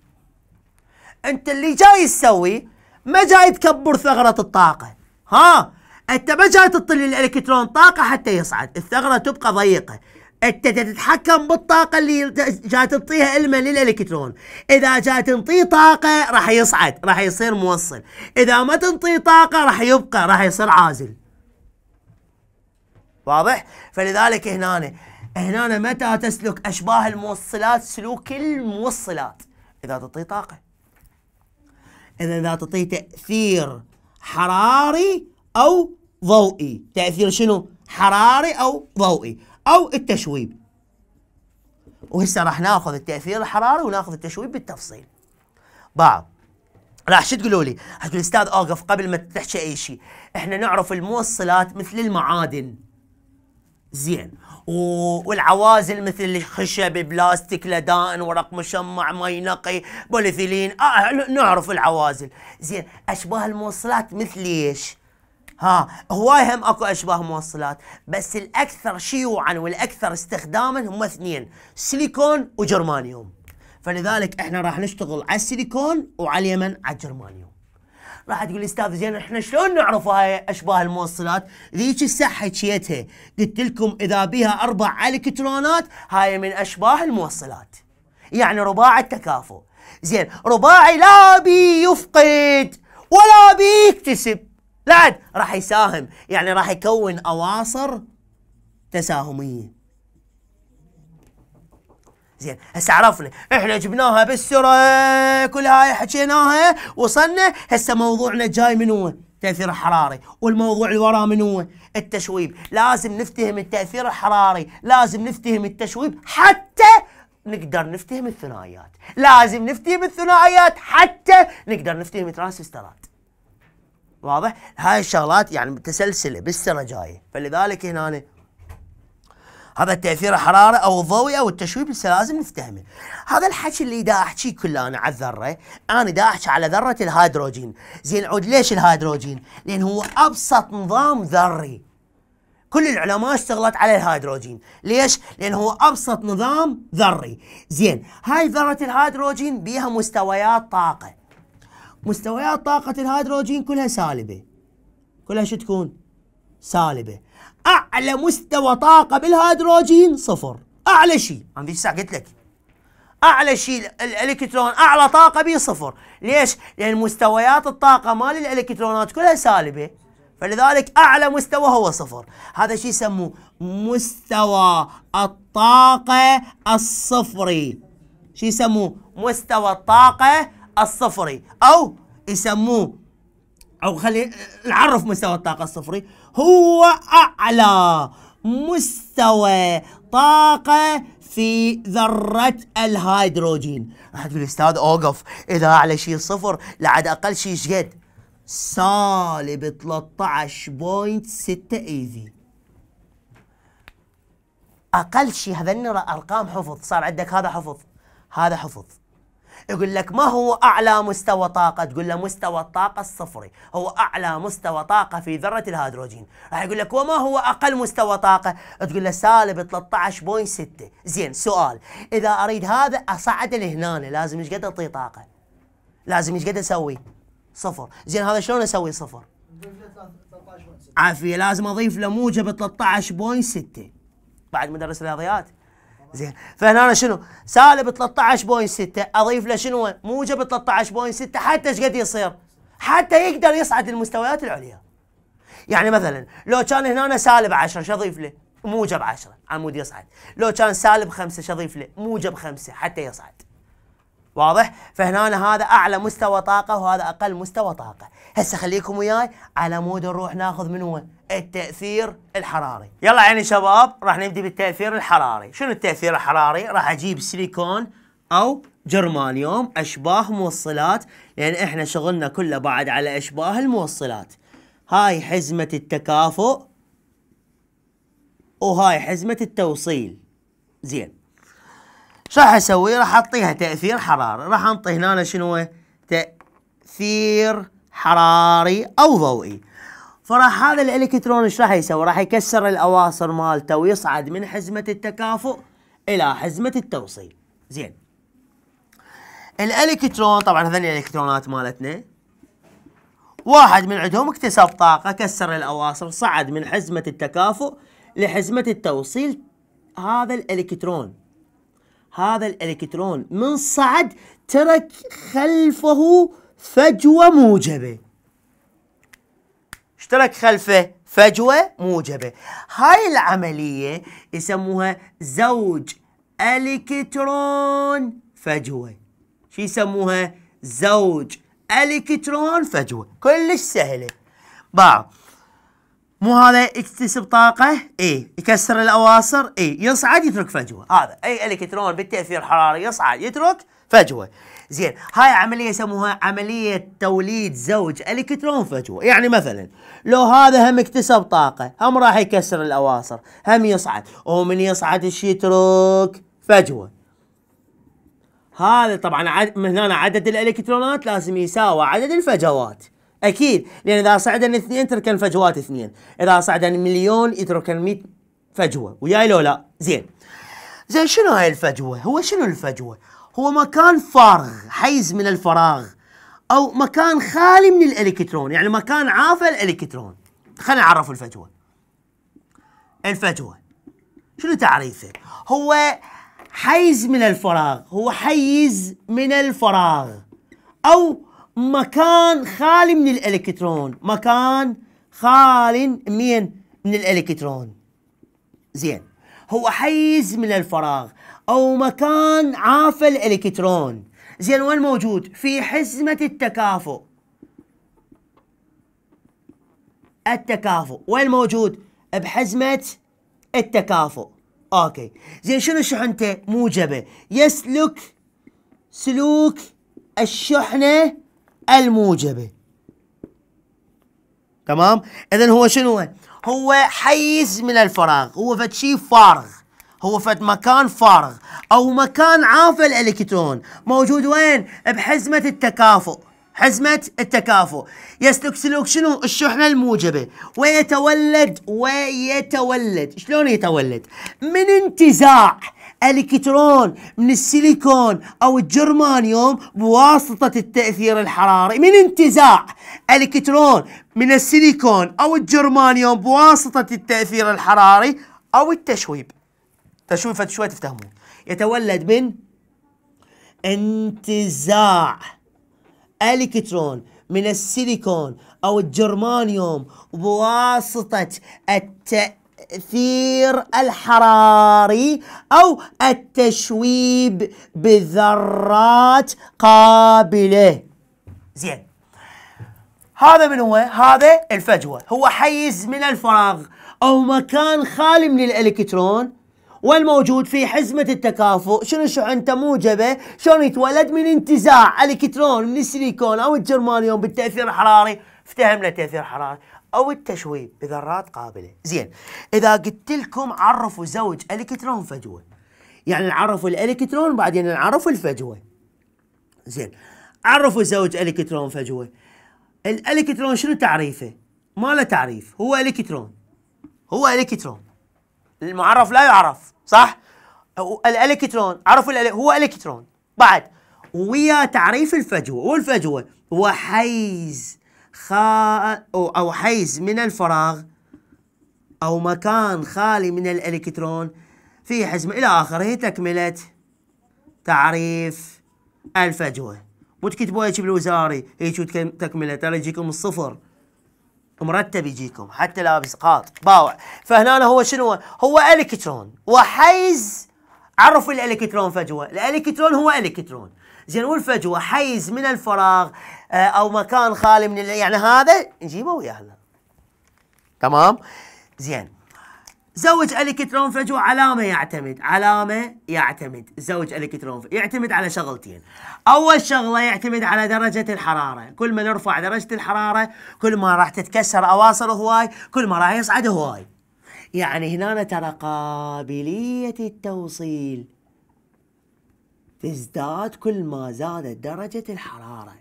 انت اللي جاي تسوي ما جاي تكبر ثغره الطاقه ها انت ما جاي تطل الالكترون طاقه حتى يصعد الثغره تبقى ضيقه انت تتحكم بالطاقه اللي جاي تعطيها الما للالكترون اذا جاي تنطيه طاقه راح يصعد راح يصير موصل اذا ما تنطيه طاقه راح يبقى راح يصير عازل واضح فلذلك هنا هنا متى تسلك اشباه الموصلات سلوك الموصلات اذا تعطيه طاقه اذا اذا تعطيه تاثير حراري او ضوئي تاثير شنو حراري او ضوئي أو التشويب وهسه راح ناخذ التأثير الحراري وناخذ التشويب بالتفصيل بعض راح شو تقولوا لي؟ حتقول استاذ اوقف قبل ما تحكي اي شيء، احنا نعرف الموصلات مثل المعادن. زين، و... والعوازل مثل الخشب بلاستيك، لدائن، ورق مشمع، مي نقي، بوليثيلين، آه نعرف العوازل. زين، اشباه الموصلات مثل ايش؟ ها هواي هم اكو اشباه موصلات بس الاكثر شيوعا والاكثر استخداما هم اثنين سيليكون وجرمانيوم فلذلك احنا راح نشتغل على السيليكون وعلى اليمن على الجرمانيوم راح تقول استاذ زين احنا شلون نعرف هاي اشباه الموصلات؟ ذيك الساعه حكيتها قلت لكم اذا بها اربع الكترونات هاي من اشباه الموصلات. يعني رباع التكافؤ. زين رباعي لا بي يفقد ولا بي يكتسب بعد راح يساهم يعني راح يكون اواصر تساهميه زين هسه عرفنا احنا جبناها بالسره كل هاي حكيناها وصلنا هسه موضوعنا جاي من هو التأثير الحراري والموضوع اللي وراه من هو التشويب لازم نفتهم التأثير الحراري لازم نفتهم التشويب حتى نقدر نفتهم الثنائيات لازم نفتهم الثنائيات حتى نقدر نفتهم الترانسسترات واضح هاي الشغلات يعني متسلسله بالسنه جايه فلذلك هنا أنا هذا التأثير الحراره او الضوء او التشويب هسه لازم نفتهمه هذا الحكي اللي دا أحكي كله انا على الذره انا دا احكي على ذره الهيدروجين زين عود ليش الهيدروجين لان هو ابسط نظام ذري كل العلماء اشتغلت على الهيدروجين ليش لان هو ابسط نظام ذري زين هاي ذره الهيدروجين بيها مستويات طاقه مستويات طاقة الهيدروجين كلها سالبة كلها شو تكون؟ سالبة أعلى مستوى طاقة بالهيدروجين صفر أعلى شيء أنا ذيك الساعة قلت لك أعلى شيء الإلكترون أعلى طاقة به صفر ليش؟ لأن مستويات الطاقة مال الإلكترونات كلها سالبة فلذلك أعلى مستوى هو صفر هذا شيء يسموه مستوى الطاقة الصفري شيء يسموه مستوى الطاقة الصفري أو يسموه أو خلينا نعرف مستوى الطاقة الصفري هو أعلى مستوى طاقة في ذرة الهيدروجين راح تقول أستاذ أوقف إذا أعلى شيء صفر لعد أقل شيء ايش قد سالب 13.6 ايفي اقل شيء هذني ارقام حفظ صار عندك هذا حفظ هذا حفظ يقول لك ما هو أعلى مستوى طاقة تقول له مستوى الطاقة الصفري هو أعلى مستوى طاقة في ذرة الهيدروجين راح يقول لك وما هو أقل مستوى طاقة تقول له سالب 13.6 زين سؤال إذا أريد هذا أصعد لهنا لازم ايش قد أعطيه طاقة لازم ايش قد أسوي صفر زين هذا شلون أسوي صفر عافية لازم أضيف له موجب 13.6 بعد مدرس رياضيات زين فهنا أنا شنو سالب 13.6 اضيف له شنو موجب 13.6 حتى ايش قد يصير حتى يقدر يصعد المستويات العليا يعني مثلا لو كان هنا سالب 10 شو اضيف له موجب 10 عمود يصعد لو كان سالب 5 شو اضيف له موجب 5 حتى يصعد واضح فهنا هذا اعلى مستوى طاقه وهذا اقل مستوى طاقه هسه خليكم وياي على مود نروح ناخذ من هو التاثير الحراري يلا عيني شباب راح نبدي بالتاثير الحراري شنو التاثير الحراري راح اجيب سيليكون او جرمانيوم اشباه موصلات لان احنا شغلنا كله بعد على اشباه الموصلات هاي حزمه التكافؤ وهاي حزمه التوصيل زين شو راح اسوي؟ راح اعطيها تاثير حراري، راح انطي هنا شنو؟ تاثير حراري او ضوئي. فراح هذا الالكترون ايش راح يسوي؟ راح يكسر الاواصر مالته ويصعد من حزمه التكافؤ الى حزمه التوصيل. زين. الالكترون طبعا هذول الالكترونات مالتنا واحد من عندهم اكتسب طاقه كسر الاواصر صعد من حزمه التكافؤ لحزمه التوصيل هذا الالكترون هذا الالكترون من صعد ترك خلفه فجوه موجبه اشترك خلفه فجوه موجبه هاي العمليه يسموها زوج الكترون فجوه شو يسموها زوج الكترون فجوه كلش سهله باع مو هذا يكتسب طاقة اي يكسر الأواصر اي يصعد يترك فجوة هذا أي إلكترون بالتأثير الحراري يصعد يترك فجوة زين هاي عملية يسموها عملية توليد زوج إلكترون فجوة يعني مثلا لو هذا هم اكتسب طاقة هم راح يكسر الأواصر هم يصعد ومن يصعد ايش يترك فجوة هذا طبعا عد... من هنا عدد الإلكترونات لازم يساوي عدد الفجوات اكيد لان اذا صعدن اثنين تركن فجوات اثنين اذا صعدن مليون يتركن 100 فجوه وياي لو لا زين زين شنو هاي الفجوه هو شنو الفجوه هو مكان فارغ حيز من الفراغ او مكان خالي من الالكترون يعني مكان عافى الالكترون خلينا نعرف الفجوه الفجوه شنو تعريفه هو حيز من الفراغ هو حيز من الفراغ او مكان خالي من الالكترون مكان خالي من من الالكترون زين هو حيز من الفراغ او مكان عاف الالكترون زين وين موجود في حزمه التكافؤ التكافؤ وين موجود بحزمه التكافؤ اوكي زين شنو شحنته موجبه يسلك سلوك الشحنه الموجبة تمام اذا هو شنو هو حيز من الفراغ هو فد شيء فارغ هو فد مكان فارغ او مكان عاف الالكترون موجود وين بحزمة التكافؤ حزمة التكافؤ يسلك سلوك شنو الشحنة الموجبة ويتولد ويتولد شلون يتولد من انتزاع الكترون من السيليكون او الجرمانيوم بواسطه التاثير الحراري من انتزاع الكترون من السيليكون او الجرمانيوم بواسطه التاثير الحراري او التشويب تشويب شوي تفتهمون يتولد من انتزاع الكترون من السيليكون او الجرمانيوم بواسطه التاثير التأثير الحراري أو التشويب بالذرات قابلة زين هذا من هو؟ هذا الفجوة هو حيز من الفراغ أو مكان خالي من الإلكترون والموجود في حزمة التكافؤ شنو شو أنت موجبة شلون يتولد من انتزاع الكترون من السيليكون أو الجرمانيوم بالتأثير الحراري افتهمنا تأثير حراري او التشويب بذرات قابله زين اذا قلت لكم عرفوا زوج الكترون فجوه يعني عرفوا الالكترون بعدين عرفوا الفجوه زين عرفوا زوج الكترون فجوه الالكترون شنو تعريفه ما له تعريف هو الكترون هو الكترون المعرف لا يعرف صح الالكترون عرفوا الالك... هو الكترون بعد ويا تعريف الفجوه والفجوه هو حيز خاء أو حيز من الفراغ أو مكان خالي من الإلكترون في حزمة إلى آخره تكملة تعريف الفجوة مو تكتبوها هيك بالوزاري هيك تكملة ترى يجيكم الصفر مرتب يجيكم حتى لابس قاط باوع فهنا هو شنو هو الكترون وحيز عرف الالكترون فجوه الالكترون هو الكترون زين والفجوه حيز من الفراغ آه، او مكان خالي من يعني هذا نجيبه هلا تمام زين زوج الكترون فجو علامه يعتمد علامه يعتمد زوج الكترون يعتمد على شغلتين اول شغله يعتمد على درجه الحراره كل ما نرفع درجه الحراره كل ما راح تتكسر اواصر هواي كل ما راح يصعد هواي يعني هنا ترى قابليه التوصيل تزداد كل ما زادت درجه الحراره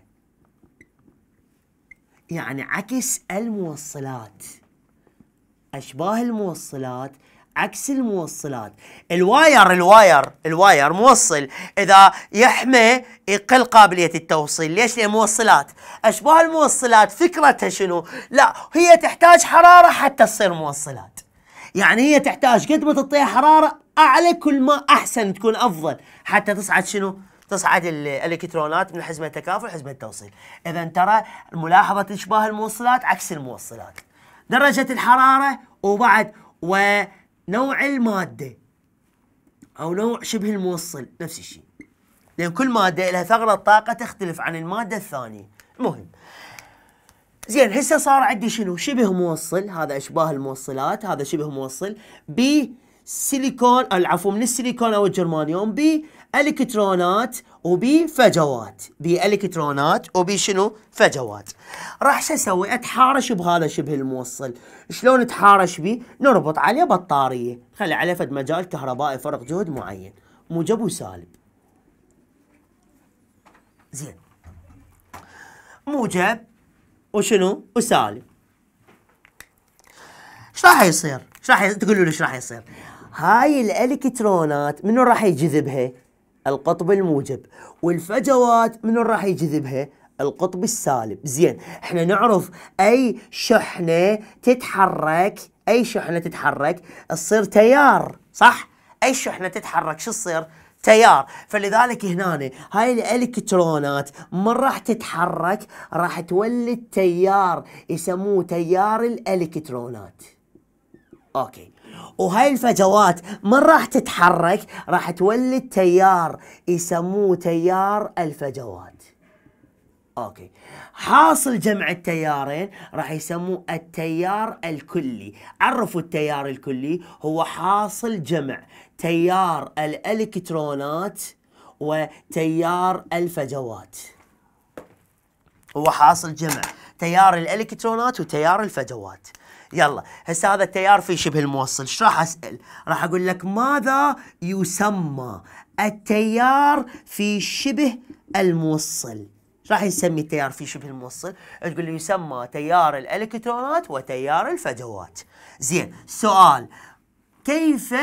يعني عكس الموصلات اشباه الموصلات عكس الموصلات الواير الواير الواير موصل اذا يحمى يقل قابليه التوصيل ليش لان موصلات اشباه الموصلات فكرتها شنو لا هي تحتاج حراره حتى تصير موصلات يعني هي تحتاج قد ما تعطيها حراره اعلى كل ما احسن تكون افضل حتى تصعد شنو تصعد الالكترونات من حزمه التكافل حزمه التوصيل اذا ترى ملاحظه اشباه الموصلات عكس الموصلات درجه الحراره وبعد ونوع الماده او نوع شبه الموصل نفس الشيء لان كل ماده لها ثغره طاقه تختلف عن الماده الثانيه المهم زين هسه صار عندي شنو شبه موصل هذا اشباه الموصلات هذا شبه موصل ب سيليكون العفو من السيليكون او الجرمانيوم بي الكترونات وبفجوات بالكترونات وبشنو فجوات راح شو اسوي اتحارش بهذا شبه الموصل شلون اتحارش به نربط عليه بطاريه خلي عليه فد مجال كهربائي فرق جهد معين موجب وسالب زين موجب وشنو وسالب ايش راح يصير ايش راح تقولوا لي ايش راح يصير هاي الالكترونات منو راح يجذبها القطب الموجب والفجوات من راح يجذبها القطب السالب زين احنا نعرف اي شحنة تتحرك اي شحنة تتحرك تصير تيار صح اي شحنة تتحرك شو تصير تيار فلذلك هنا هاي الالكترونات من راح تتحرك راح تولد تيار يسموه تيار الالكترونات اوكي وهاي الفجوات من راح تتحرك راح تولد تيار يسموه تيار الفجوات اوكي حاصل جمع التيارين راح يسموه التيار الكلي عرفوا التيار الكلي هو حاصل جمع تيار الالكترونات وتيار الفجوات هو حاصل جمع تيار الالكترونات وتيار الفجوات يلا هسه هذا التيار في شبه الموصل ايش راح اسال راح اقول لك ماذا يسمى التيار في شبه الموصل ايش راح يسمي التيار في شبه الموصل تقول لي يسمى تيار الالكترونات وتيار الفجوات زين سؤال كيف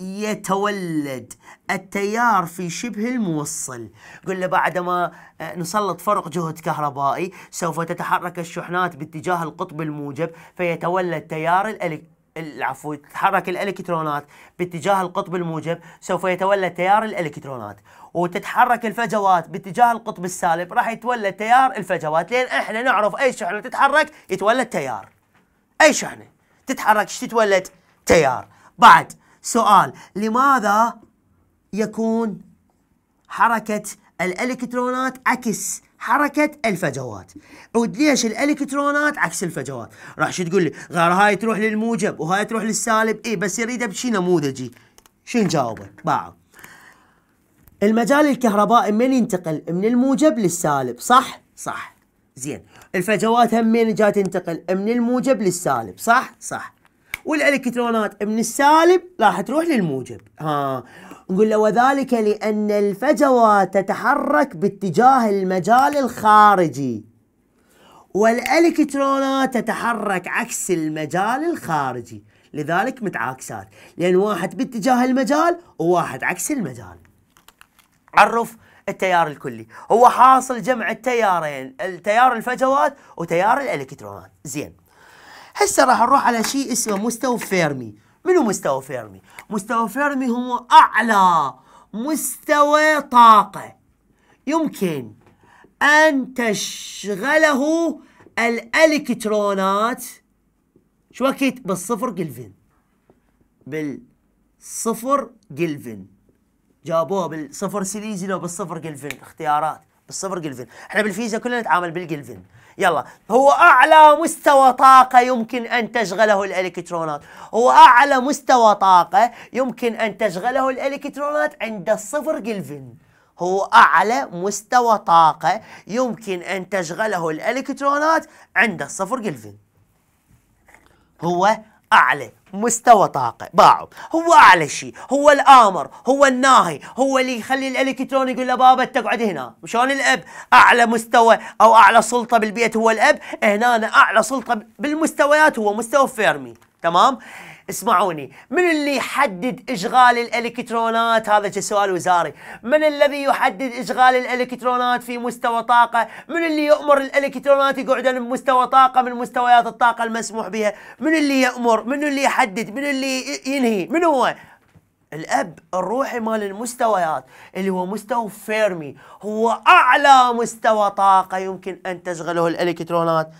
يتولد التيار في شبه الموصل قل له بعدما آه، نسلط فرق جهد كهربائي سوف تتحرك الشحنات باتجاه القطب الموجب فيتولى التيار الإلك... العفو تتحرك الالكترونات باتجاه القطب الموجب سوف يتولى تيار الالكترونات وتتحرك الفجوات باتجاه القطب السالب راح يتولى تيار الفجوات لان احنا نعرف اي شحنه تتحرك يتولى التيار اي شحنه تتحرك ايش تتولد تيار بعد سؤال لماذا يكون حركة الإلكترونات عكس حركة الفجوات عود ليش الإلكترونات عكس الفجوات راح شو تقول لي غير هاي تروح للموجب وهاي تروح للسالب إي بس يريدها بشي نموذجي شو نجاوبه باعه المجال الكهربائي من ينتقل من الموجب للسالب صح صح زين الفجوات هم من جات تنتقل من الموجب للسالب صح صح والالكترونات من السالب راح تروح للموجب ها نقول له وذلك لأن الفجوة تتحرك باتجاه المجال الخارجي والإلكترونات تتحرك عكس المجال الخارجي لذلك متعاكسات لأن واحد باتجاه المجال وواحد عكس المجال عرف التيار الكلي هو حاصل جمع التيارين التيار الفجوات وتيار الإلكترونات زين هسه راح نروح على شيء اسمه مستوى فيرمي منو مستوى فيرمي مستوى فيرمي هو أعلى مستوى طاقة يمكن أن تشغله الإلكترونات شو وقت بالصفر جلفن بالصفر جلفن جابوه بالصفر سيليزي لو بالصفر جلفن اختيارات بالصفر جلفن احنا بالفيزياء كلنا نتعامل بالجلفن يلا هو أعلى مستوى طاقة يمكن أن تشغله الإلكترونات هو أعلى مستوى طاقة يمكن أن تشغله الإلكترونات عند الصفر كلفن هو أعلى مستوى طاقة يمكن أن تشغله الإلكترونات عند الصفر كلفن هو أعلى مستوى طاقه باعوا هو اعلى شيء هو الامر هو الناهي هو اللي يخلي الالكترون يقول له بابا تقعد هنا شلون الاب اعلى مستوى او اعلى سلطه بالبيت هو الاب هنا اعلى سلطه بالمستويات هو مستوى فيرمي تمام اسمعوني من اللي يحدد إشغال الإلكترونات هذا كسؤال وزاري من الذي يحدد إشغال الإلكترونات في مستوى طاقة من اللي يؤمر الإلكترونات يقعدن بمستوى طاقة من مستويات الطاقة المسموح بها من اللي يأمر من اللي يحدد من اللي ينهي من هو الاب الروحي مال المستويات اللي هو مستوى فيرمي هو اعلى مستوى طاقه يمكن ان تشغله الالكترونات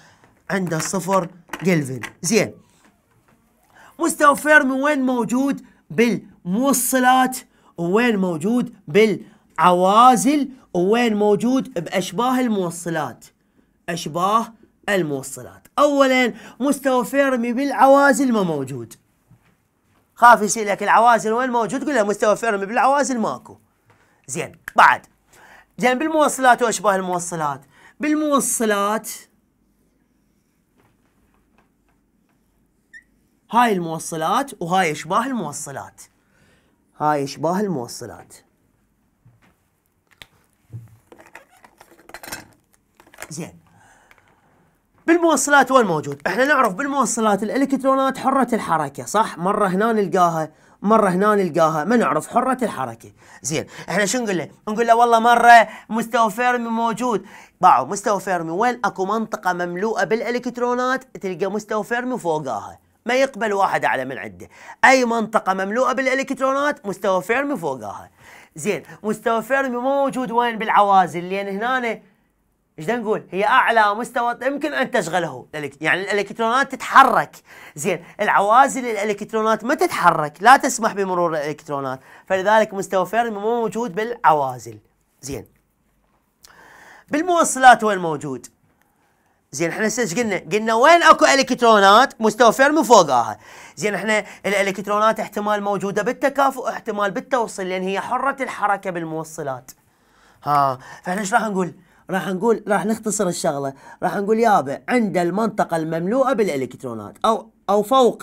عنده صفر جلفن زين مستوى فيرمي وين موجود بالموصلات وين موجود بالعوازل وين موجود بأشباه الموصلات أشباه الموصلات أولا مستوى فيرمي بالعوازل ما موجود خاف يسألك العوازل وين موجود قول له مستوى فيرمي بالعوازل ماكو زين بعد زين بالموصلات وأشباه الموصلات بالموصلات هاي الموصلات وهاي اشباه الموصلات هاي اشباه الموصلات زين بالموصلات وين موجود؟ احنا نعرف بالموصلات الالكترونات حرة الحركة صح؟ مرة هنا نلقاها مرة هنا نلقاها ما نعرف حرة الحركة زين احنا شو نقول له؟ نقول له والله مرة مستوى فيرمي موجود باعوا مستوى فيرمي وين اكو منطقة مملوءة بالالكترونات تلقى مستوى فيرمي فوقاها ما يقبل واحد أعلى من عنده أي منطقة مملوءة بالإلكترونات مستوى فيرمي فوقها زين مستوى فيرمي مو موجود وين بالعوازل لأن هنا ايش نقول؟ هي اعلى مستوى يمكن ان تشغله، يعني الالكترونات تتحرك، زين، العوازل الالكترونات ما تتحرك، لا تسمح بمرور الالكترونات، فلذلك مستوى فيرمي مو موجود بالعوازل، زين. بالموصلات وين موجود؟ زين احنا هسه قلنا؟ قلنا وين اكو الكترونات مستوى فيرمي فوقها. زين احنا الالكترونات احتمال موجوده بالتكافؤ احتمال بالتوصيل لان هي حره الحركه بالموصلات. ها فاحنا ايش راح نقول؟ راح نقول راح نختصر الشغله، راح نقول يابا عند المنطقه المملوءه بالالكترونات او او فوق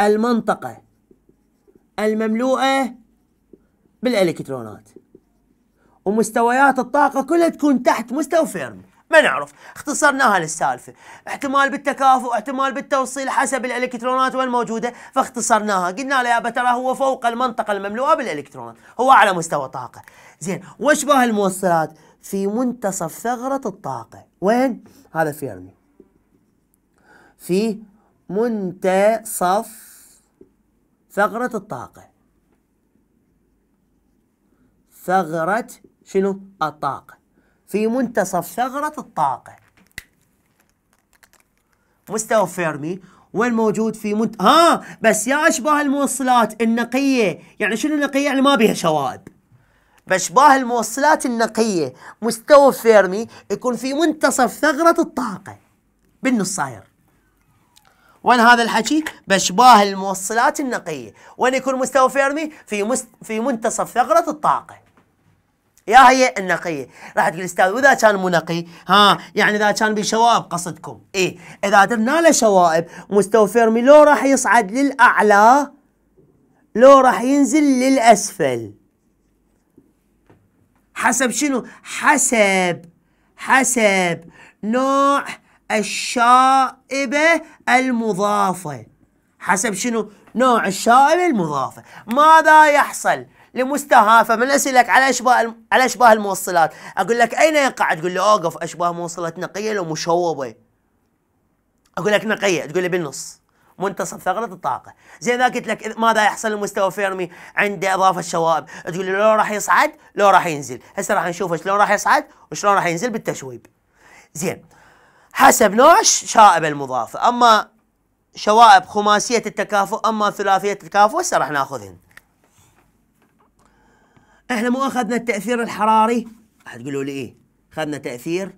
المنطقه المملوءه بالالكترونات. ومستويات الطاقه كلها تكون تحت مستوى فيرمي. ما نعرف اختصرناها للسالفة احتمال بالتكافؤ احتمال بالتوصيل حسب الالكترونات والموجودة فاختصرناها قلنا له يا ترى هو فوق المنطقة المملوءة بالالكترونات هو على مستوى طاقة زين واشباه الموصلات في منتصف ثغرة الطاقة وين هذا فيرمي في منتصف ثغرة الطاقة ثغرة شنو الطاقة في منتصف ثغرة الطاقة مستوى فيرمي وين موجود في منت... ها بس يا اشباه الموصلات النقيه يعني شنو نقيه يعني ما بيها شوائب باشباه الموصلات النقيه مستوى فيرمي يكون في منتصف ثغره الطاقه بالنص صاير وين هذا الحكي باشباه الموصلات النقيه وين يكون مستوى فيرمي في مست... في منتصف ثغره الطاقه يا هي النقيه راح تقول استاذ واذا كان مو نقي ها يعني اذا كان بشوائب قصدكم اي اذا درنا له شوائب مستوى فيرمي لو راح يصعد للاعلى لو راح ينزل للاسفل حسب شنو حسب حسب نوع الشائبه المضافه حسب شنو نوع الشائبه المضافه ماذا يحصل لمستها فمن اسالك على اشباه على اشباه الموصلات اقول لك اين يقع تقول لي اوقف اشباه موصلات نقيه لو مشوبه اقول لك نقيه تقول لي بالنص منتصف ثغرة الطاقة زي إذا قلت لك ماذا يحصل لمستوى فيرمي عند إضافة شوائب تقول لي لو راح يصعد لو راح ينزل هسه راح نشوف شلون راح يصعد وشلون راح ينزل بالتشويب زين حسب نوع شائب المضافة أما شوائب خماسية التكافؤ أما ثلاثية التكافؤ هسه راح ناخذهن احنا مو اخذنا التاثير الحراري تقولوا لي ايه اخذنا تاثير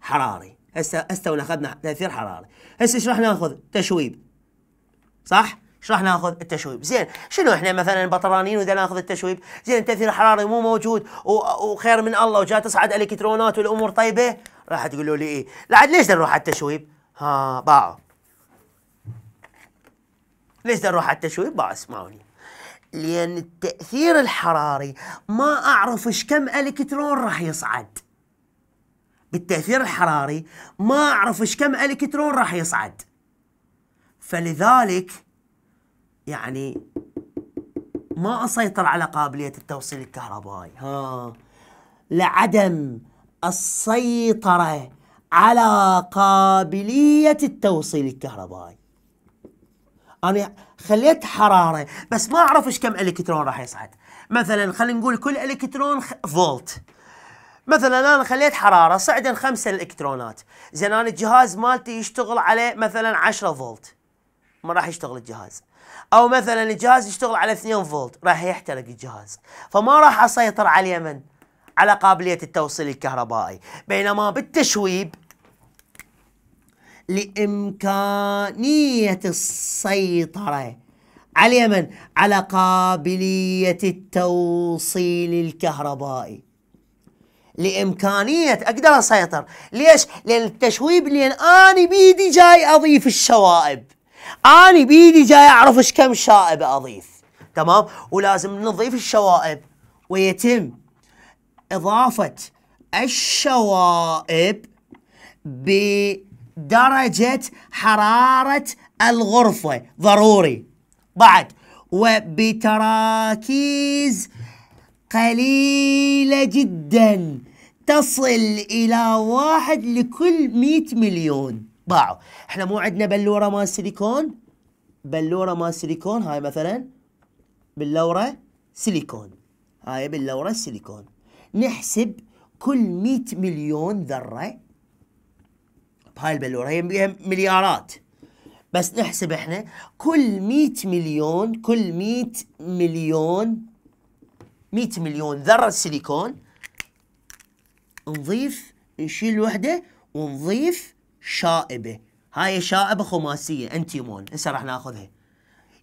حراري هسه هسه اخذنا تاثير حراري هسه ايش راح ناخذ تشويب صح ايش راح ناخذ التشويب زين شنو احنا مثلا بطرانين واذا ناخذ التشويب زين التاثير الحراري مو موجود وخير من الله وجاء تصعد الكترونات والامور طيبه راح تقولوا لي ايه لعد ليش نروح على التشويب ها باعوا ليش نروح على التشويب باعوا اسمعوني لأن التأثير الحراري ما أعرف إيش كم إلكترون راح يصعد بالتأثير الحراري ما أعرف إيش كم إلكترون راح يصعد فلذلك يعني ما أسيطر على قابلية التوصيل الكهربائي ها لعدم السيطرة على قابلية التوصيل الكهربائي أنا خليت حراره بس ما اعرف ايش كم الكترون راح يصعد مثلا خلينا نقول كل الكترون فولت مثلا انا خليت حراره صعدن خمسة الكترونات زين انا الجهاز مالتي يشتغل على مثلا 10 فولت ما راح يشتغل الجهاز او مثلا الجهاز يشتغل على 2 فولت راح يحترق الجهاز فما راح اسيطر على اليمن على قابليه التوصيل الكهربائي بينما بالتشويب لإمكانية السيطرة على اليمن على قابلية التوصيل الكهربائي لإمكانية أقدر أسيطر ليش؟ لأن التشويب لأن أنا بيدي جاي أضيف الشوائب أنا بيدي جاي أعرف إيش كم شائبة أضيف تمام؟ ولازم نضيف الشوائب ويتم إضافة الشوائب ب درجة حرارة الغرفة ضروري بعد وبتراكيز قليلة جدا تصل إلى واحد لكل مئة مليون باعوا احنا مو عندنا بلورة مال سيليكون بلورة مال سيليكون هاي مثلا باللورة سيليكون هاي باللورة سيليكون نحسب كل 100 مليون ذرة هاي البلوره هي مليارات بس نحسب احنا كل 100 مليون كل 100 مليون 100 مليون ذره سيليكون نضيف نشيل وحده ونضيف شائبه هاي شائبه خماسيه انتيمون هسه راح ناخذها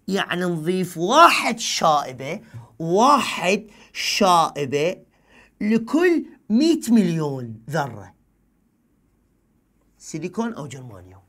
يعني نضيف واحد شائبه واحد شائبه لكل 100 مليون ذره سيليكون او جرمانيوم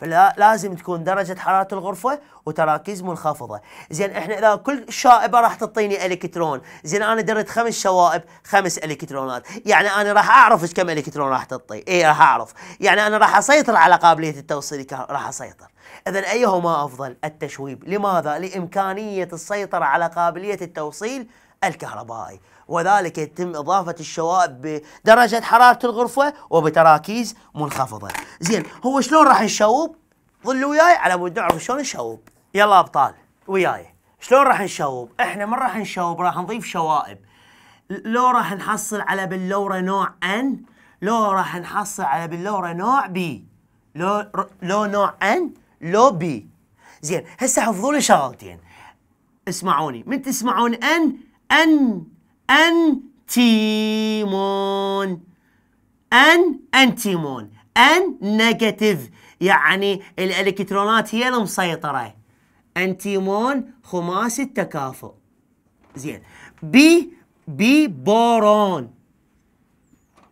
فلازم تكون درجة حرارة الغرفة وتراكيز منخفضة زين احنا اذا كل شائبة راح تعطيني الكترون زين انا درت خمس شوائب خمس الكترونات يعني انا راح اعرف ايش كم الكترون راح تعطي اي راح اعرف يعني انا راح اسيطر على قابلية التوصيل راح اسيطر اذا ايهما افضل التشويب لماذا لامكانية السيطرة على قابلية التوصيل الكهربائي وذلك يتم إضافة الشوائب بدرجة حرارة الغرفة وبتراكيز منخفضة زين هو شلون راح نشوب ظلوا وياي على مود نعرف شلون نشوب يلا أبطال وياي شلون راح نشوب احنا من راح نشوب راح نضيف شوائب لو راح نحصل على باللورة نوع ان لو راح نحصل على باللورة نوع بي لو لو نوع ان لو بي زين هسه حفظوا لي شغلتين اسمعوني من تسمعون ان ان أنتيمون أن أنتيمون أن نيجاتيف يعني الإلكترونات هي المسيطرة أنتيمون خماسي التكافؤ زين بي بي بورون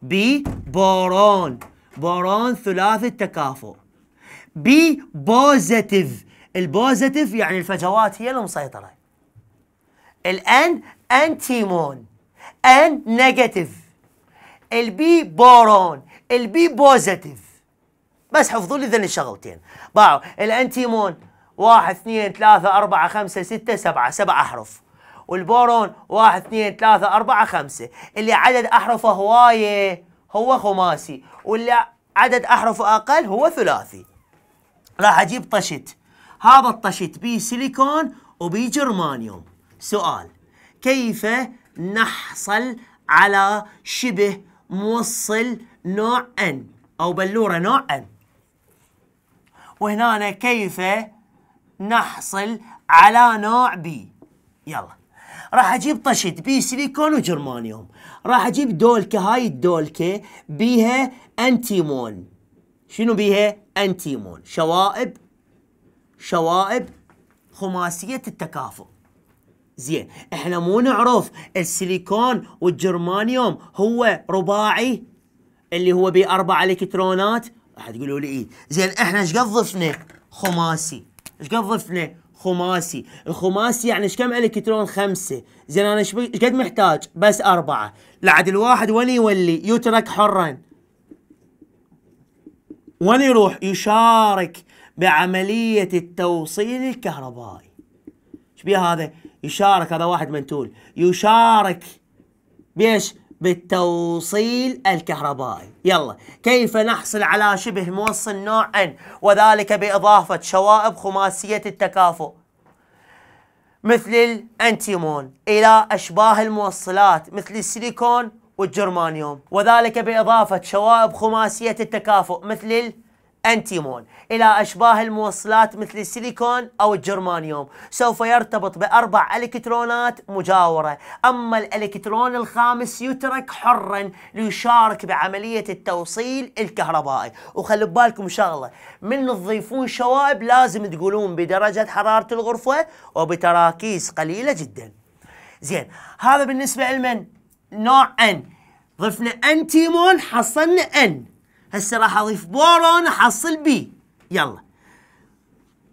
بي بورون بورون ثلاثي التكافؤ بي بوزيتيف البوزيتيف يعني الفجوات هي المسيطرة الان انتيمون ان نيجاتيف البي بورون البي بوزيتيف بس حفظوا لي ذن الشغلتين باعوا الانتيمون واحد اثنين ثلاثة أربعة خمسة ستة سبعة سبع أحرف والبورون واحد اثنين ثلاثة أربعة خمسة اللي عدد أحرفه هواية هو خماسي واللي عدد أحرفه أقل هو ثلاثي راح أجيب طشت هذا الطشت بيه سيليكون وبيه جرمانيوم سؤال كيف نحصل على شبه موصل نوع N أو بلورة نوع N وهنا كيف نحصل على نوع B يلا راح اجيب طشت بي سيليكون وجرمانيوم راح اجيب دولكه هاي الدولكه بيها انتيمون شنو بيها انتيمون شوائب شوائب خماسيه التكافؤ زين احنا مو نعرف السيليكون والجرمانيوم هو رباعي اللي هو باربع الكترونات راح تقولوا لي ايه زين احنا ايش قد ضفنا خماسي ايش قد ضفنا خماسي الخماسي يعني ايش كم الكترون خمسة زين انا ايش قد محتاج بس اربعة لعد الواحد وين يولي يترك حرا وين يروح يشارك بعملية التوصيل الكهربائي ايش بيها هذا يشارك هذا واحد منتول يشارك بيش بالتوصيل الكهربائي يلا كيف نحصل على شبه موصل نوع N وذلك بإضافة شوائب خماسية التكافؤ مثل الأنتيمون إلى أشباه الموصلات مثل السيليكون والجرمانيوم وذلك بإضافة شوائب خماسية التكافؤ مثل أنتيمون إلى أشباه الموصلات مثل السيليكون أو الجرمانيوم سوف يرتبط بأربع إلكترونات مجاورة أما الإلكترون الخامس يترك حرا ليشارك بعملية التوصيل الكهربائي وخلوا بالكم شغلة من تضيفون شوائب لازم تقولون بدرجة حرارة الغرفة وبتراكيز قليلة جدا زين هذا بالنسبة لمن؟ نوع ان ضفنا انتيمون حصلنا ان هسه راح اضيف بورون احصل بي يلا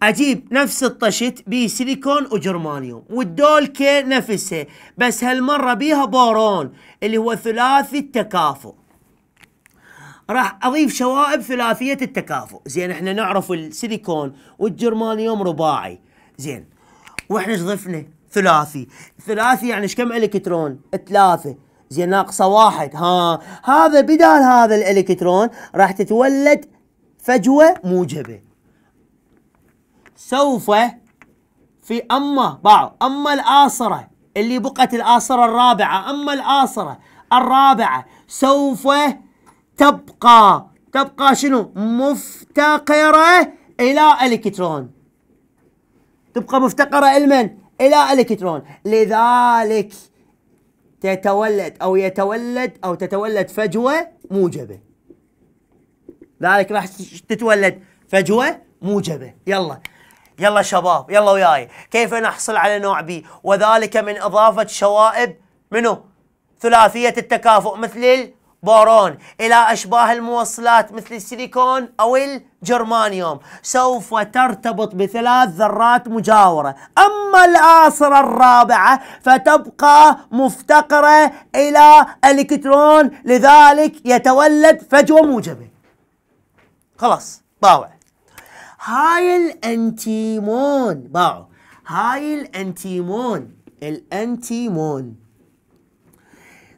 اجيب نفس الطشت بي سيليكون وجرمانيوم والدولكه نفسها بس هالمره بيها بورون اللي هو ثلاثي التكافؤ راح اضيف شوائب ثلاثيه التكافؤ زين احنا نعرف السيليكون والجرمانيوم رباعي زين واحنا ايش ضفنا ثلاثي ثلاثي يعني ايش كم الكترون ثلاثه زين ناقصه واحد ها هذا بدال هذا الالكترون راح تتولد فجوه موجبه سوف في اما بعض اما الاصره اللي بقت الاصره الرابعه اما الاصره الرابعه سوف تبقى تبقى شنو مفتقره الى الكترون تبقى مفتقره لمن الى الكترون لذلك تتولد أو يتولد أو تتولد فجوة موجبة ذلك راح تتولد فجوة موجبة يلا يلا شباب يلا وياي كيف نحصل على نوع بي وذلك من إضافة شوائب منو ثلاثية التكافؤ مثل بورون إلى أشباه الموصلات مثل السيليكون أو الجرمانيوم سوف ترتبط بثلاث ذرات مجاورة أما الآصرة الرابعة فتبقى مفتقرة إلى إلكترون لذلك يتولد فجوة موجبة خلاص باوع هاي الأنتيمون باوع هاي الأنتيمون الأنتيمون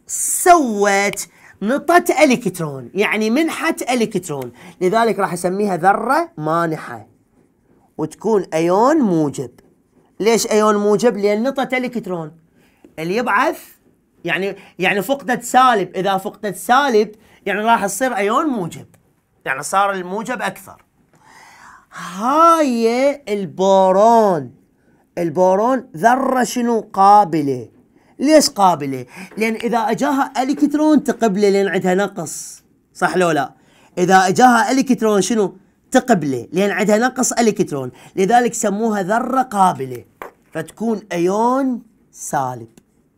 سوت نطت الكترون يعني منحت الكترون لذلك راح اسميها ذرة مانحة وتكون ايون موجب ليش ايون موجب لان نطت الكترون اللي يبعث يعني يعني فقدت سالب اذا فقدت سالب يعني راح تصير ايون موجب يعني صار الموجب اكثر هاي البورون البورون ذره شنو قابله ليش قابله؟ لان اذا اجاها الكترون تقبله لان عندها نقص صح لو لا؟ اذا اجاها الكترون شنو؟ تقبله لان عندها نقص الكترون لذلك سموها ذره قابله فتكون ايون سالب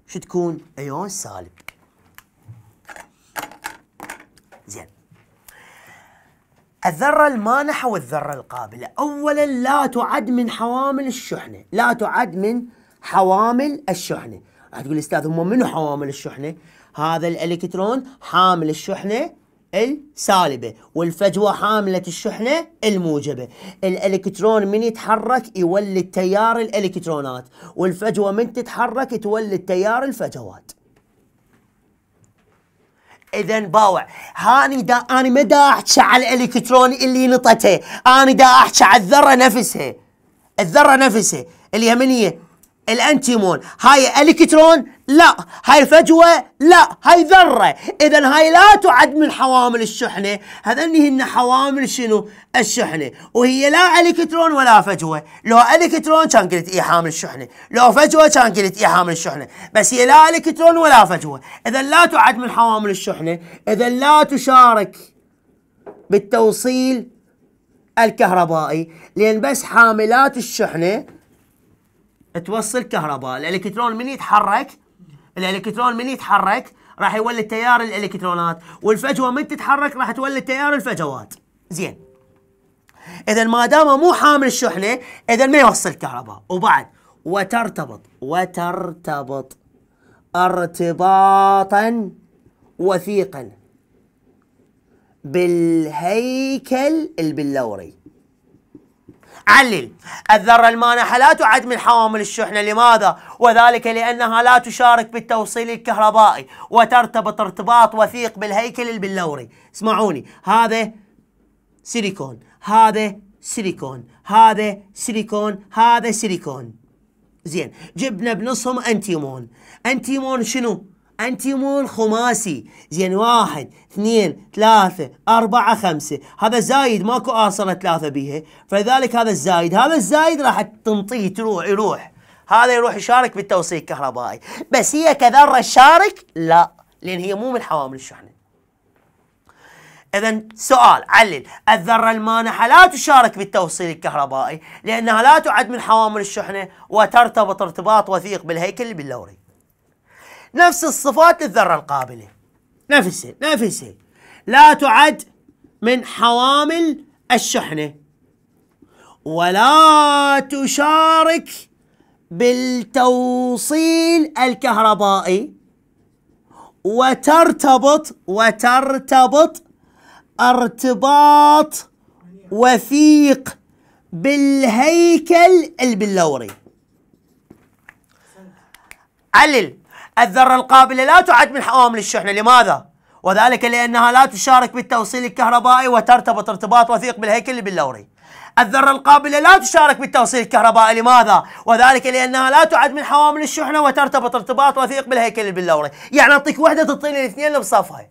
شو تكون؟ ايون سالب زين الذرة المانحة والذرة القابلة أولا لا تعد من حوامل الشحنة لا تعد من حوامل الشحنة راح تقول استاذ هم منو حوامل الشحنه؟ هذا الالكترون حامل الشحنه السالبه والفجوه حامله الشحنه الموجبه الالكترون من يتحرك يولد تيار الالكترونات والفجوه من تتحرك تولد تيار الفجوات اذا باوع هاني دا انا ما دا احكي على الالكترون اللي نطته انا دا احكي على الذره نفسها الذره نفسها اللي هي من هي الانتيمون هاي الكترون لا هاي فجوه لا هاي ذره اذا هاي لا تعد من حوامل الشحنه هذني هن حوامل شنو الشحنه وهي لا الكترون ولا فجوه لو الكترون كان قلت اي حامل الشحنه لو فجوه كان قلت اي حامل الشحنه بس هي لا الكترون ولا فجوه اذا لا تعد من حوامل الشحنه اذا لا تشارك بالتوصيل الكهربائي لان بس حاملات الشحنه توصل كهرباء الالكترون من يتحرك الالكترون من يتحرك راح يولد تيار الالكترونات والفجوه من تتحرك راح تولد تيار الفجوات زين اذا ما دام مو حامل الشحنه اذا ما يوصل كهرباء وبعد وترتبط وترتبط ارتباطا وثيقا بالهيكل البلوري علل الذرة المانحة لا تعد من حوامل الشحنة لماذا؟ وذلك لأنها لا تشارك بالتوصيل الكهربائي وترتبط ارتباط وثيق بالهيكل البلوري اسمعوني هذا سيليكون هذا سيليكون هذا سيليكون هذا سيليكون زين جبنا بنصهم انتيمون انتيمون شنو؟ انتيمو الخماسي زين واحد اثنين ثلاثة أربعة خمسة هذا زايد ماكو اصلا ثلاثة بيها فلذلك هذا الزايد هذا الزايد راح تنطيه تروح يروح هذا يروح يشارك بالتوصيل الكهربائي بس هي كذرة تشارك لا لأن هي مو من حوامل الشحنة إذا سؤال علل الذرة المانحة لا تشارك بالتوصيل الكهربائي لأنها لا تعد من حوامل الشحنة وترتبط ارتباط وثيق بالهيكل البلوري نفس الصفات للذرة القابلة نفسها نفسها لا تعد من حوامل الشحنة ولا تشارك بالتوصيل الكهربائي وترتبط وترتبط ارتباط وثيق بالهيكل البلوري علل الذرة القابلة لا تعد من حوامل الشحنة لماذا؟ وذلك لأنها لا تشارك بالتوصيل الكهربائي وترتبط ارتباط وثيق بالهيكل البلوري الذرة القابلة لا تشارك بالتوصيل الكهربائي لماذا؟ وذلك لأنها لا تعد من حوامل الشحنة وترتبط ارتباط وثيق بالهيكل البلوري يعني أعطيك وحدة تعطيني الاثنين اللي بصفها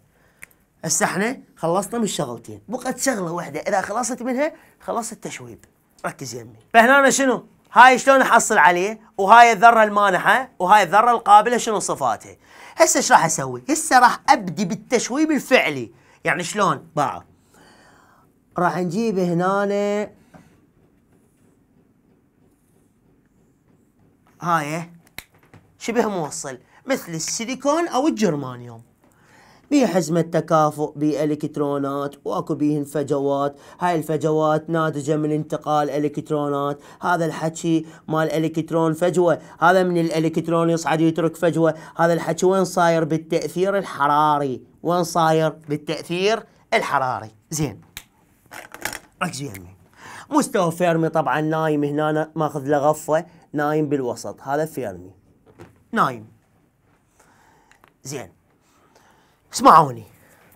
هسه احنا خلصنا من الشغلتين بقت شغلة واحدة إذا خلصت منها خلصت التشويب ركز يمي فهنا شنو؟ هاي شلون أحصل عليه؟ وهاي الذره المانحه وهاي الذره القابله شنو صفاتها هسه ايش راح اسوي هسه راح ابدي بالتشويب الفعلي يعني شلون باع راح نجيب هنا هاي إيه. شبه موصل مثل السيليكون او الجرمانيوم بيه حزمة تكافؤ بالكترونات واكو بيهن فجوات هاي الفجوات ناتجة من انتقال الكترونات هذا الحكي مال الكترون فجوة هذا من الالكترون يصعد يترك فجوة هذا الحكي وين صاير بالتأثير الحراري وين صاير بالتأثير الحراري زين ركزوا يمي مستوى فيرمي طبعا نايم هنا ماخذ له غفه نايم بالوسط هذا فيرمي نايم زين اسمعوني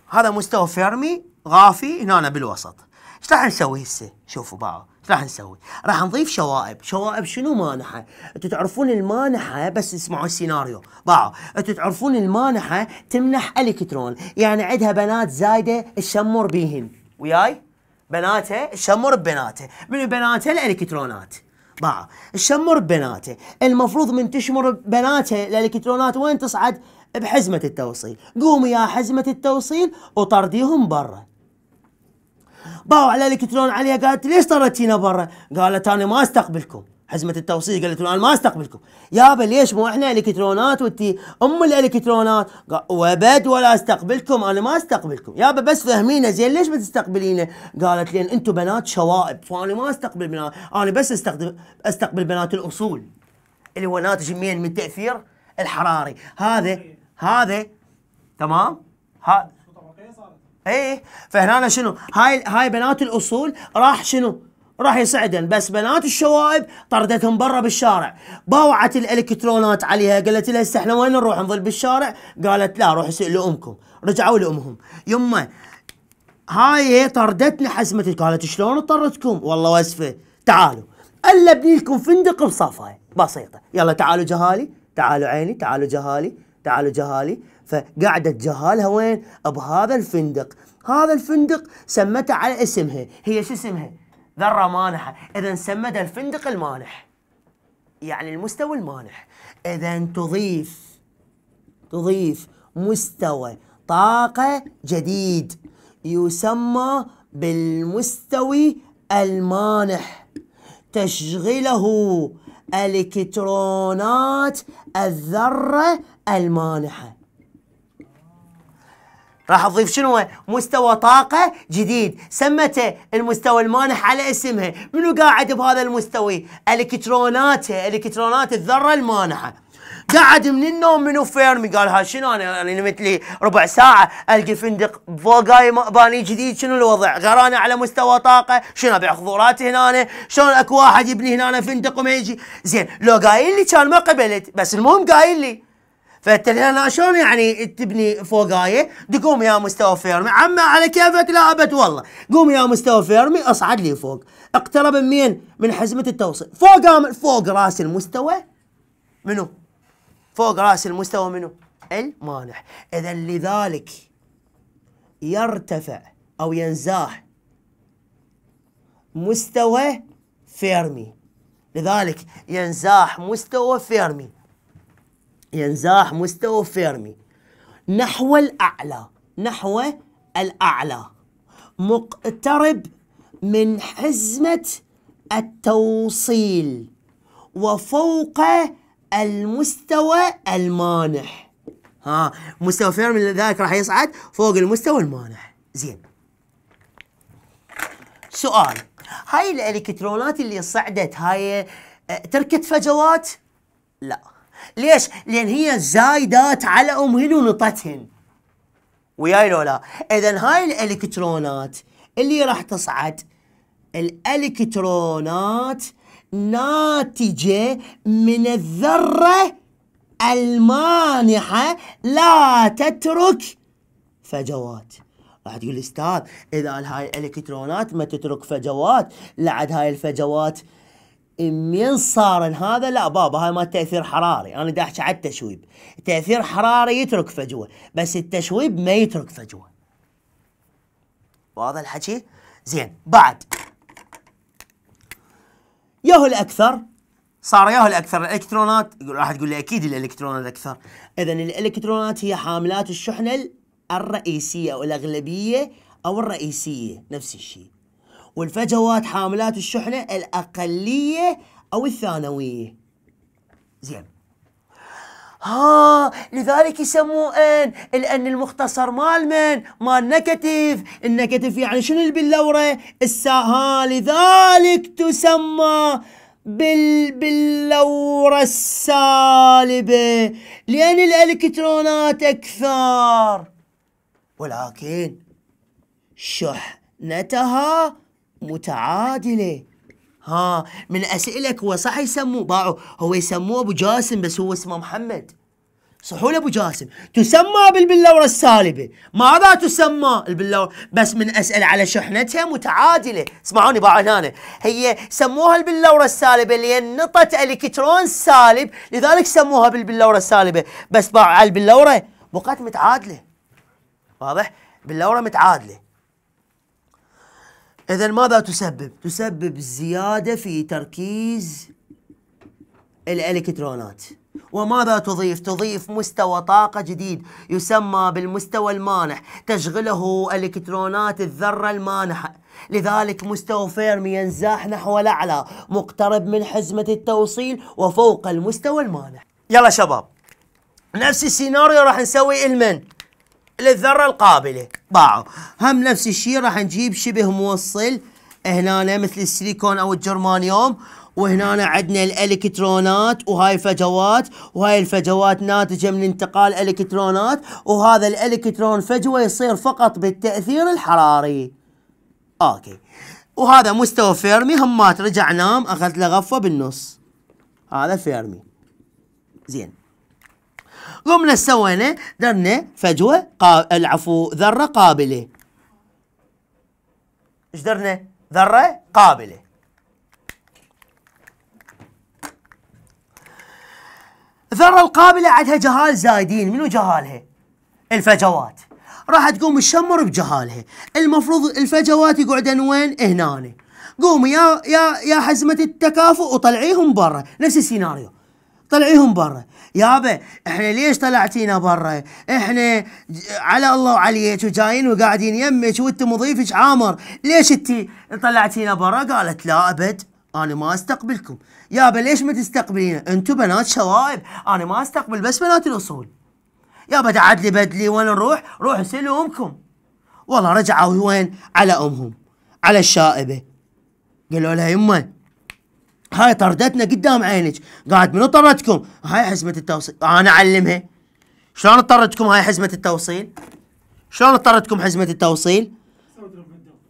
هذا مستوى فيرمي غافي هنا بالوسط ايش راح نسوي هسه شوفوا بقى ايش راح نسوي راح نضيف شوائب شوائب شنو مانحه انتوا تعرفون المانحه بس اسمعوا السيناريو بقى انتوا تعرفون المانحه تمنح الكترون يعني عندها بنات زايده تشمر بيهن وياي بناته تشمر ببناته من بناته الالكترونات باعوا تشمر ببناته المفروض من تشمر بناته الالكترونات وين تصعد بحزمة التوصيل قومي يا حزمة التوصيل وطرديهم برا باو على الكترون عليها قالت ليش طردتينا برا قالت انا ما استقبلكم حزمه التوصيل قالت له انا ما استقبلكم يابا ليش مو احنا الكترونات وانتي ام الالكترونات وابد ولا استقبلكم انا ما استقبلكم يابا بس فهمينا زين ليش بتستقبلينا قالت لان انتم بنات شوائب فانا ما استقبل بنات انا بس استقبل استقبل بنات الاصول اللي هو ناتج من من التاثير الحراري هذا هذا تمام ها ايه فهنا شنو هاي هاي بنات الاصول راح شنو راح يصعدن بس بنات الشوائب طردتهم برا بالشارع باوعت الالكترونات عليها قالت لها هسه احنا وين نروح نظل بالشارع قالت لا روحوا سئلوا امكم رجعوا لامهم يمه هاي طردتنا حزمتي قالت شلون طردتكم والله واسفه، تعالوا الا ابني لكم فندق بصفه بسيطه يلا تعالوا جهالي تعالوا عيني تعالوا جهالي تعالوا جهالي فقعدت جهالها وين بهذا الفندق هذا الفندق سمته على اسمها هي شو اسمها ذرة مانحة إذا سمت الفندق المانح يعني المستوى المانح إذا تضيف تضيف مستوى طاقة جديد يسمى بالمستوي المانح تشغله الكترونات الذره المانحة راح اضيف شنو مستوى طاقة جديد سمته المستوى المانح على اسمها منو قاعد بهذا المستوى الكتروناته الكترونات الذرة المانحة قعد من النوم منو فيرمي قال ها شنو انا انا نمت لي ربع ساعه القى فندق فوقاي باني جديد شنو الوضع؟ انا على مستوى طاقه شنو ابيع خضوراتي هنا شلون اكو واحد يبني هنا فندق وما يجي زين لو قايل لي كان ما قبلت بس المهم قايل لي فانت الان شلون يعني تبني فوقايه؟ تقوم يا مستوى فيرمي، عما على كيفك لا ابد والله، قوم يا مستوى فيرمي اصعد لي فوق، اقترب من مين؟ من حزمه التوصيل، فوق فوق راس المستوى منو؟ فوق راس المستوى منو؟ المانح، اذا لذلك يرتفع او ينزاح مستوى فيرمي، لذلك ينزاح مستوى فيرمي ينزاح يعني مستوى فيرمي نحو الأعلى نحو الأعلى مقترب من حزمة التوصيل وفوق المستوى المانح ها مستوى فيرمي لذلك راح يصعد فوق المستوى المانح زين سؤال هاي الالكترونات اللي صعدت هاي آه، تركت فجوات لا ليش؟ لأن هي زايدات على أمهن ونطتهن وياي لولا إذا هاي الإلكترونات اللي راح تصعد الإلكترونات ناتجة من الذرة المانحة لا تترك فجوات راح تقول استاذ اذا هاي الالكترونات ما تترك فجوات لعد هاي الفجوات من صار هذا لا بابا هاي ما تاثير حراري انا داحش احكي على التشويب تاثير حراري يترك فجوه بس التشويب ما يترك فجوه واضح الحكي زين بعد ياهو الاكثر صار ياهو الاكثر الالكترونات راح تقول لي اكيد الالكترونات اكثر اذا الالكترونات هي حاملات الشحنه الرئيسيه او الاغلبيه او الرئيسيه نفس الشيء والفجوات حاملات الشحنة الأقلية أو الثانوية زين ها لذلك يسموه ان لان المختصر مال من مال نيجاتيف، النيجاتيف يعني شنو اللي باللورة الساها لذلك تسمى بال باللورة السالبة لأن الإلكترونات أكثر ولكن شحنتها متعادله ها من اسئلك هو صح يسموه باعوا هو يسموه ابو جاسم بس هو اسمه محمد صحوا ابو جاسم تسمى بالبلوره السالبه ماذا تسمى البلوره بس من اسال على شحنتها متعادله اسمعوني هنا هي سموها البلوره السالبه لان نطت الكترون سالب لذلك سموها بالبلوره السالبه بس باع على البلوره بقت متعادله واضح باللوره متعادله إذا ماذا تسبب؟ تسبب زيادة في تركيز الإلكترونات وماذا تضيف؟ تضيف مستوى طاقة جديد يسمى بالمستوى المانح تشغله إلكترونات الذرة المانحة لذلك مستوى فيرمي ينزاح نحو الأعلى مقترب من حزمة التوصيل وفوق المستوى المانح يلا شباب نفس السيناريو راح نسوي المن للذره القابله ضاعوا هم نفس الشيء راح نجيب شبه موصل هنا مثل السيليكون او الجرمانيوم وهنا عندنا الالكترونات وهاي فجوات وهاي الفجوات ناتجه من انتقال الكترونات وهذا الالكترون فجوه يصير فقط بالتاثير الحراري اوكي وهذا مستوى فيرمي همات رجع نام اخذت له غفوه بالنص هذا فيرمي زين قمنا سوينا درنا فجوه قا... العفو ذره قابله ايش درنا ذره قابله الذره القابله عندها جهال زايدين منو جهالها الفجوات راح تقوم تشمر بجهالها المفروض الفجوات يقعدن وين هنا قومي يا يا يا حزمه التكافؤ وطلعيهم برا نفس السيناريو طلعيهم برا يابا احنا ليش طلعتينا برا احنا على الله وعليك وجايين وقاعدين يمك وانت مضيفك عامر ليش انت طلعتينا برا قالت لا ابد انا ما استقبلكم يابا ليش ما تستقبلين انتم بنات شوايب انا ما استقبل بس بنات الاصول يابا تعدلي لي بدلي وين نروح روح سلوا امكم والله رجعوا وين على امهم على الشائبه قالوا لها يمه هاي طردتنا قدام عينك قاعد منو طردكم هاي حزمه التوصيل انا اعلمها شلون طردتكم هاي حزمه التوصيل شلون طردتكم حزمه التوصيل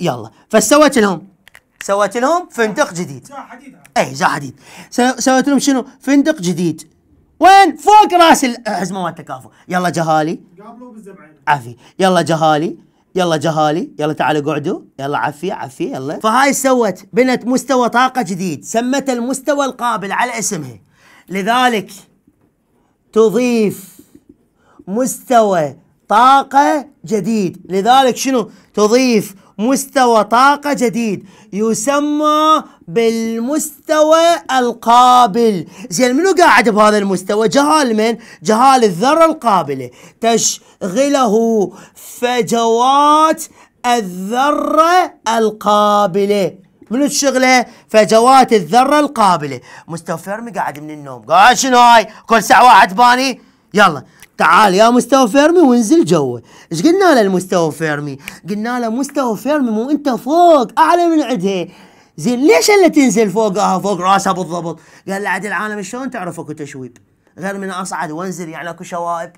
يلا فسويت لهم سويت لهم فندق جديد زا حديد اي زا حديد سويت لهم شنو فندق جديد وين فوق راس الحزمه مال التكافؤ يلا جهالي قابلوا بالزبعين عافي يلا جهالي يلا جهالي يلا تعالوا اقعدوا يلا عفيه عفيه يلا فهاي سوت بنت مستوى طاقة جديد سمت المستوى القابل على اسمها لذلك تضيف مستوى طاقة جديد لذلك شنو تضيف مستوى طاقة جديد يسمى بالمستوى القابل زين منو قاعد بهذا المستوى جهال من جهال الذرة القابلة تشغله فجوات الذرة القابلة منو تشغله؟ فجوات الذرة القابلة مستوى فيرمي قاعد من النوم قاعد شنو هاي كل ساعة واحد باني يلا تعال يا مستوى فيرمي وانزل جوا ايش قلنا له المستوى فيرمي قلنا له مستوى فيرمي مو انت فوق اعلى من عندها زين ليش الا تنزل فوقها فوق راسها بالضبط قال له عاد العالم شلون تعرف اكو تشويب غير من اصعد وانزل يعني اكو شوائب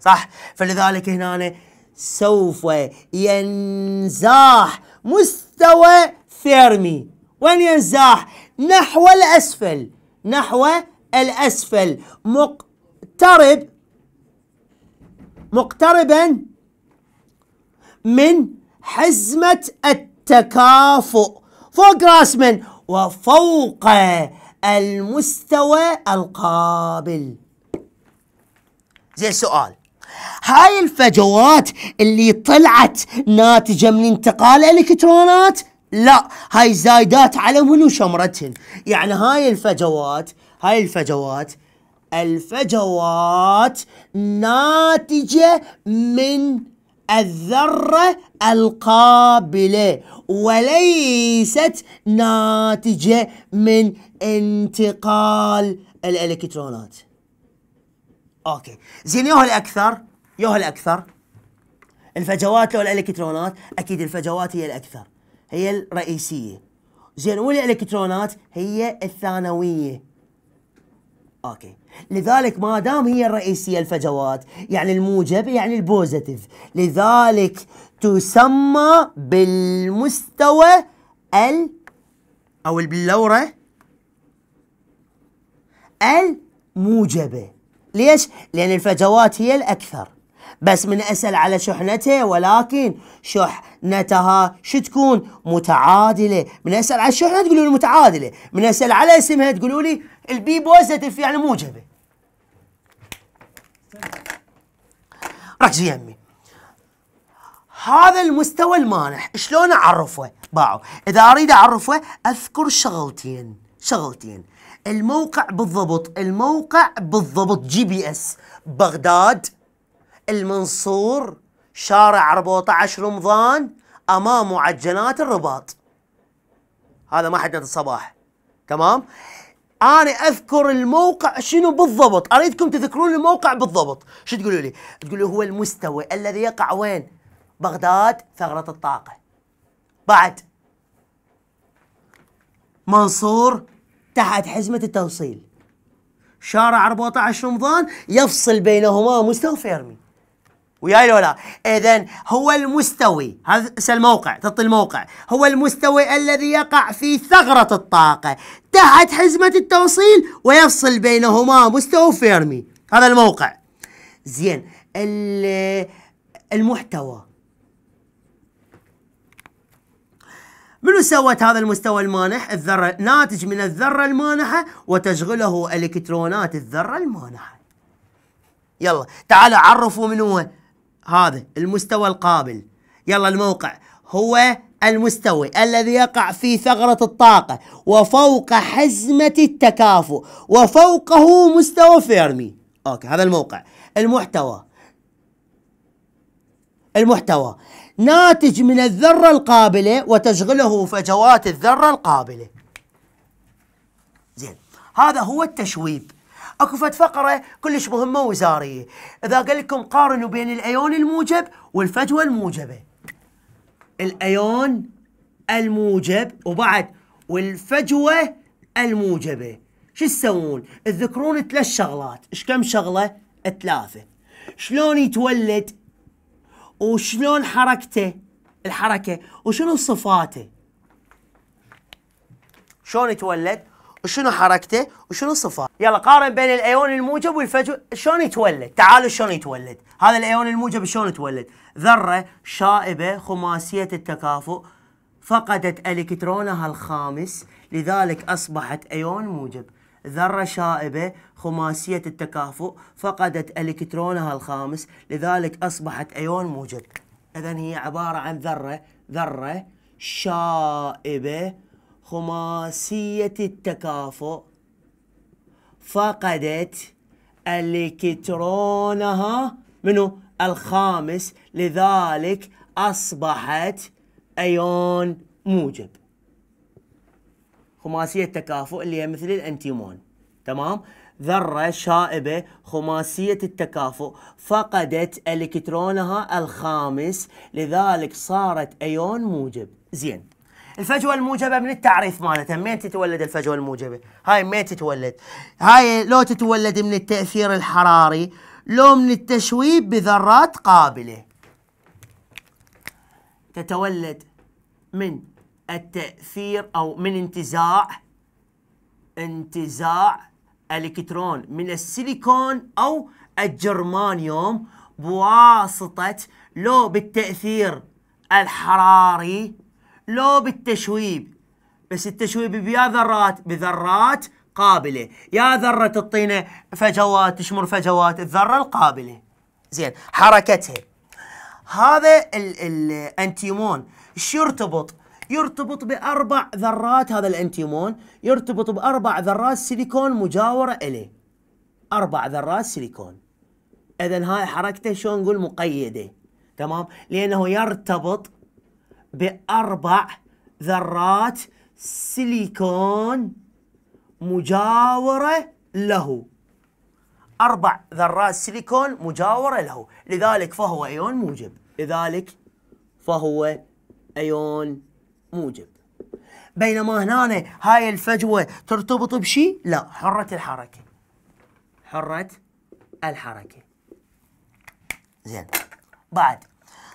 صح فلذلك هنا سوف ينزاح مستوى فيرمي وين ينزاح نحو الاسفل نحو الاسفل مقترب مقتربا من حزمة التكافؤ فوق راسمن وفوق المستوى القابل زين سؤال هاي الفجوات اللي طلعت ناتجة من انتقال الالكترونات لا هاي زايدات على منو شمرتهن يعني هاي الفجوات هاي الفجوات الفجوات ناتجة من الذرة القابلة وليست ناتجة من انتقال الإلكترونات أوكي زين يوه الأكثر يوه الأكثر الفجوات لو الإلكترونات أكيد الفجوات هي الأكثر هي الرئيسية زين والإلكترونات هي الثانوية اوكي لذلك ما دام هي الرئيسيه الفجوات يعني الموجب يعني البوزيتيف لذلك تسمى بالمستوى ال او البلوره الموجبه ليش؟ لان الفجوات هي الاكثر بس من اسال على شحنتها ولكن شحنتها شو تكون متعادله من اسال على الشحنه تقولوا لي متعادله من اسال على اسمها تقولوا لي البي بوزيتيف يعني موجبه ركزي يمي هذا المستوى المانح شلون اعرفه باعوا اذا اريد اعرفه اذكر شغلتين شغلتين الموقع بالضبط الموقع بالضبط جي بي اس بغداد المنصور شارع 14 رمضان امام معجنات الرباط هذا ما حدد الصباح تمام انا اذكر الموقع شنو بالضبط اريدكم تذكرون الموقع بالضبط شو تقولوا لي تقولوا هو المستوى الذي يقع وين بغداد ثغرة الطاقة بعد منصور تحت حزمة التوصيل شارع 14 رمضان يفصل بينهما مستوى فيرمي وياي لو لا اذا هو المستوي هذا الموقع تطي الموقع هو المستوي الذي يقع في ثغرة الطاقة تحت حزمة التوصيل ويفصل بينهما مستوى فيرمي هذا الموقع زين المحتوى منو سوت هذا المستوى المانح الذرة ناتج من الذرة المانحة وتشغله إلكترونات الذرة المانحة يلا تعالوا عرفوا من هو هذا المستوى القابل يلا الموقع هو المستوي الذي يقع في ثغرة الطاقة وفوق حزمة التكافؤ وفوقه مستوى فيرمي اوكي هذا الموقع المحتوى المحتوى ناتج من الذرة القابلة وتشغله فجوات الذرة القابلة زين هذا هو التشويب اكو فد فقره كلش مهمه وزاريه اذا قال لكم قارنوا بين الايون الموجب والفجوه الموجبه الايون الموجب وبعد والفجوه الموجبه شو تسوون تذكرون ثلاث شغلات ايش كم شغله ثلاثه شلون يتولد وشلون حركته الحركه وشنو صفاته شلون يتولد وشنو حركته وشنو صفاته يلا قارن بين الايون الموجب والفجوه شلون يتولد تعالوا شلون يتولد هذا الايون الموجب شلون يتولد ذره شائبه خماسيه التكافؤ فقدت الكترونها الخامس لذلك اصبحت ايون موجب ذرة شائبة خماسية التكافؤ فقدت الكترونها الخامس لذلك أصبحت أيون موجب إذا هي عبارة عن ذرة ذرة شائبة خماسية التكافؤ فقدت الكترونها منه الخامس لذلك أصبحت أيون موجب خماسية التكافؤ اللي هي مثل الأنتيمون تمام ذرة شائبة خماسية التكافؤ فقدت إلكترونها الخامس لذلك صارت أيون موجب زين الفجوه الموجبه من التعريف مالتها من تتولد الفجوه الموجبه هاي من تتولد هاي لو تتولد من التاثير الحراري لو من التشويب بذرات قابله تتولد من التاثير او من انتزاع انتزاع الكترون من السيليكون او الجرمانيوم بواسطه لو بالتاثير الحراري لو بالتشويب بس التشويب بيا ذرات بذرات قابله يا ذره الطينه فجوات تشمر فجوات الذره القابله زين حركتها هذا الانتيمون شو يرتبط يرتبط باربع ذرات هذا الانتيمون يرتبط باربع ذرات سيليكون مجاوره اليه اربع ذرات سيليكون اذا هاي حركته شلون نقول مقيده تمام لانه يرتبط بأربع ذرات سيليكون مجاورة له أربع ذرات سيليكون مجاورة له لذلك فهو أيون موجب لذلك فهو أيون موجب بينما هنا هاي الفجوة ترتبط بشيء لا حرة الحركة حرة الحركة زين بعد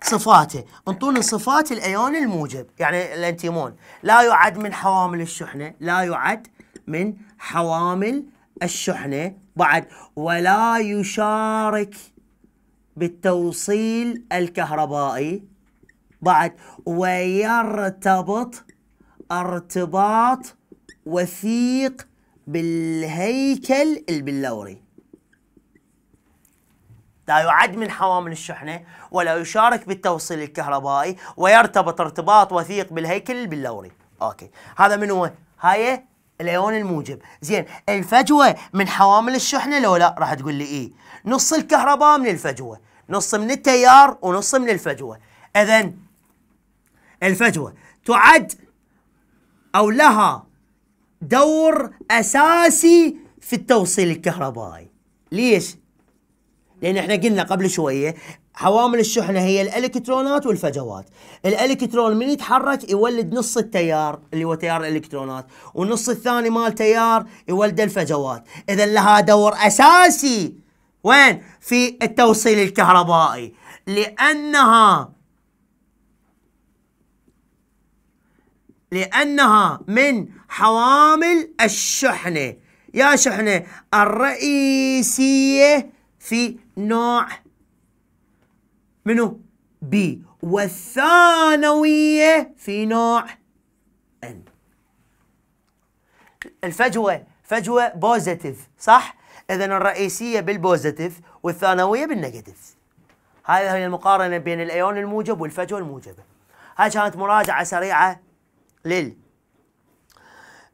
صفاته انطونا صفات الايون الموجب يعني الانتيمون لا يعد من حوامل الشحنه لا يعد من حوامل الشحنه بعد ولا يشارك بالتوصيل الكهربائي بعد ويرتبط ارتباط وثيق بالهيكل البلوري لا يعد من حوامل الشحنة ولا يشارك بالتوصيل الكهربائي ويرتبط ارتباط وثيق بالهيكل البلوري اوكي هذا من وين هاي الايون الموجب زين الفجوه من حوامل الشحنه لو لا راح تقول لي اي نص الكهرباء من الفجوه نص من التيار ونص من الفجوه اذا الفجوه تعد او لها دور اساسي في التوصيل الكهربائي ليش لان احنا قلنا قبل شويه حوامل الشحنه هي الالكترونات والفجوات الالكترون من يتحرك يولد نص التيار اللي هو تيار الالكترونات والنص الثاني مال تيار يولد الفجوات اذا لها دور اساسي وين في التوصيل الكهربائي لانها لانها من حوامل الشحنه يا شحنه الرئيسيه في نوع منو بي والثانوية في نوع ان الفجوة فجوة بوزيتيف صح؟ إذا الرئيسية بالبوزيتيف والثانوية بالنيجاتيف هذه هي المقارنة بين الأيون الموجب والفجوة الموجبة هاي كانت مراجعة سريعة لل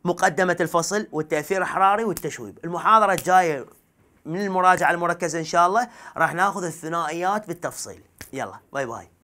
مقدمة الفصل والتأثير الحراري والتشويب المحاضرة الجاية من المراجعة المركزة إن شاء الله راح ناخذ الثنائيات بالتفصيل يلا باي باي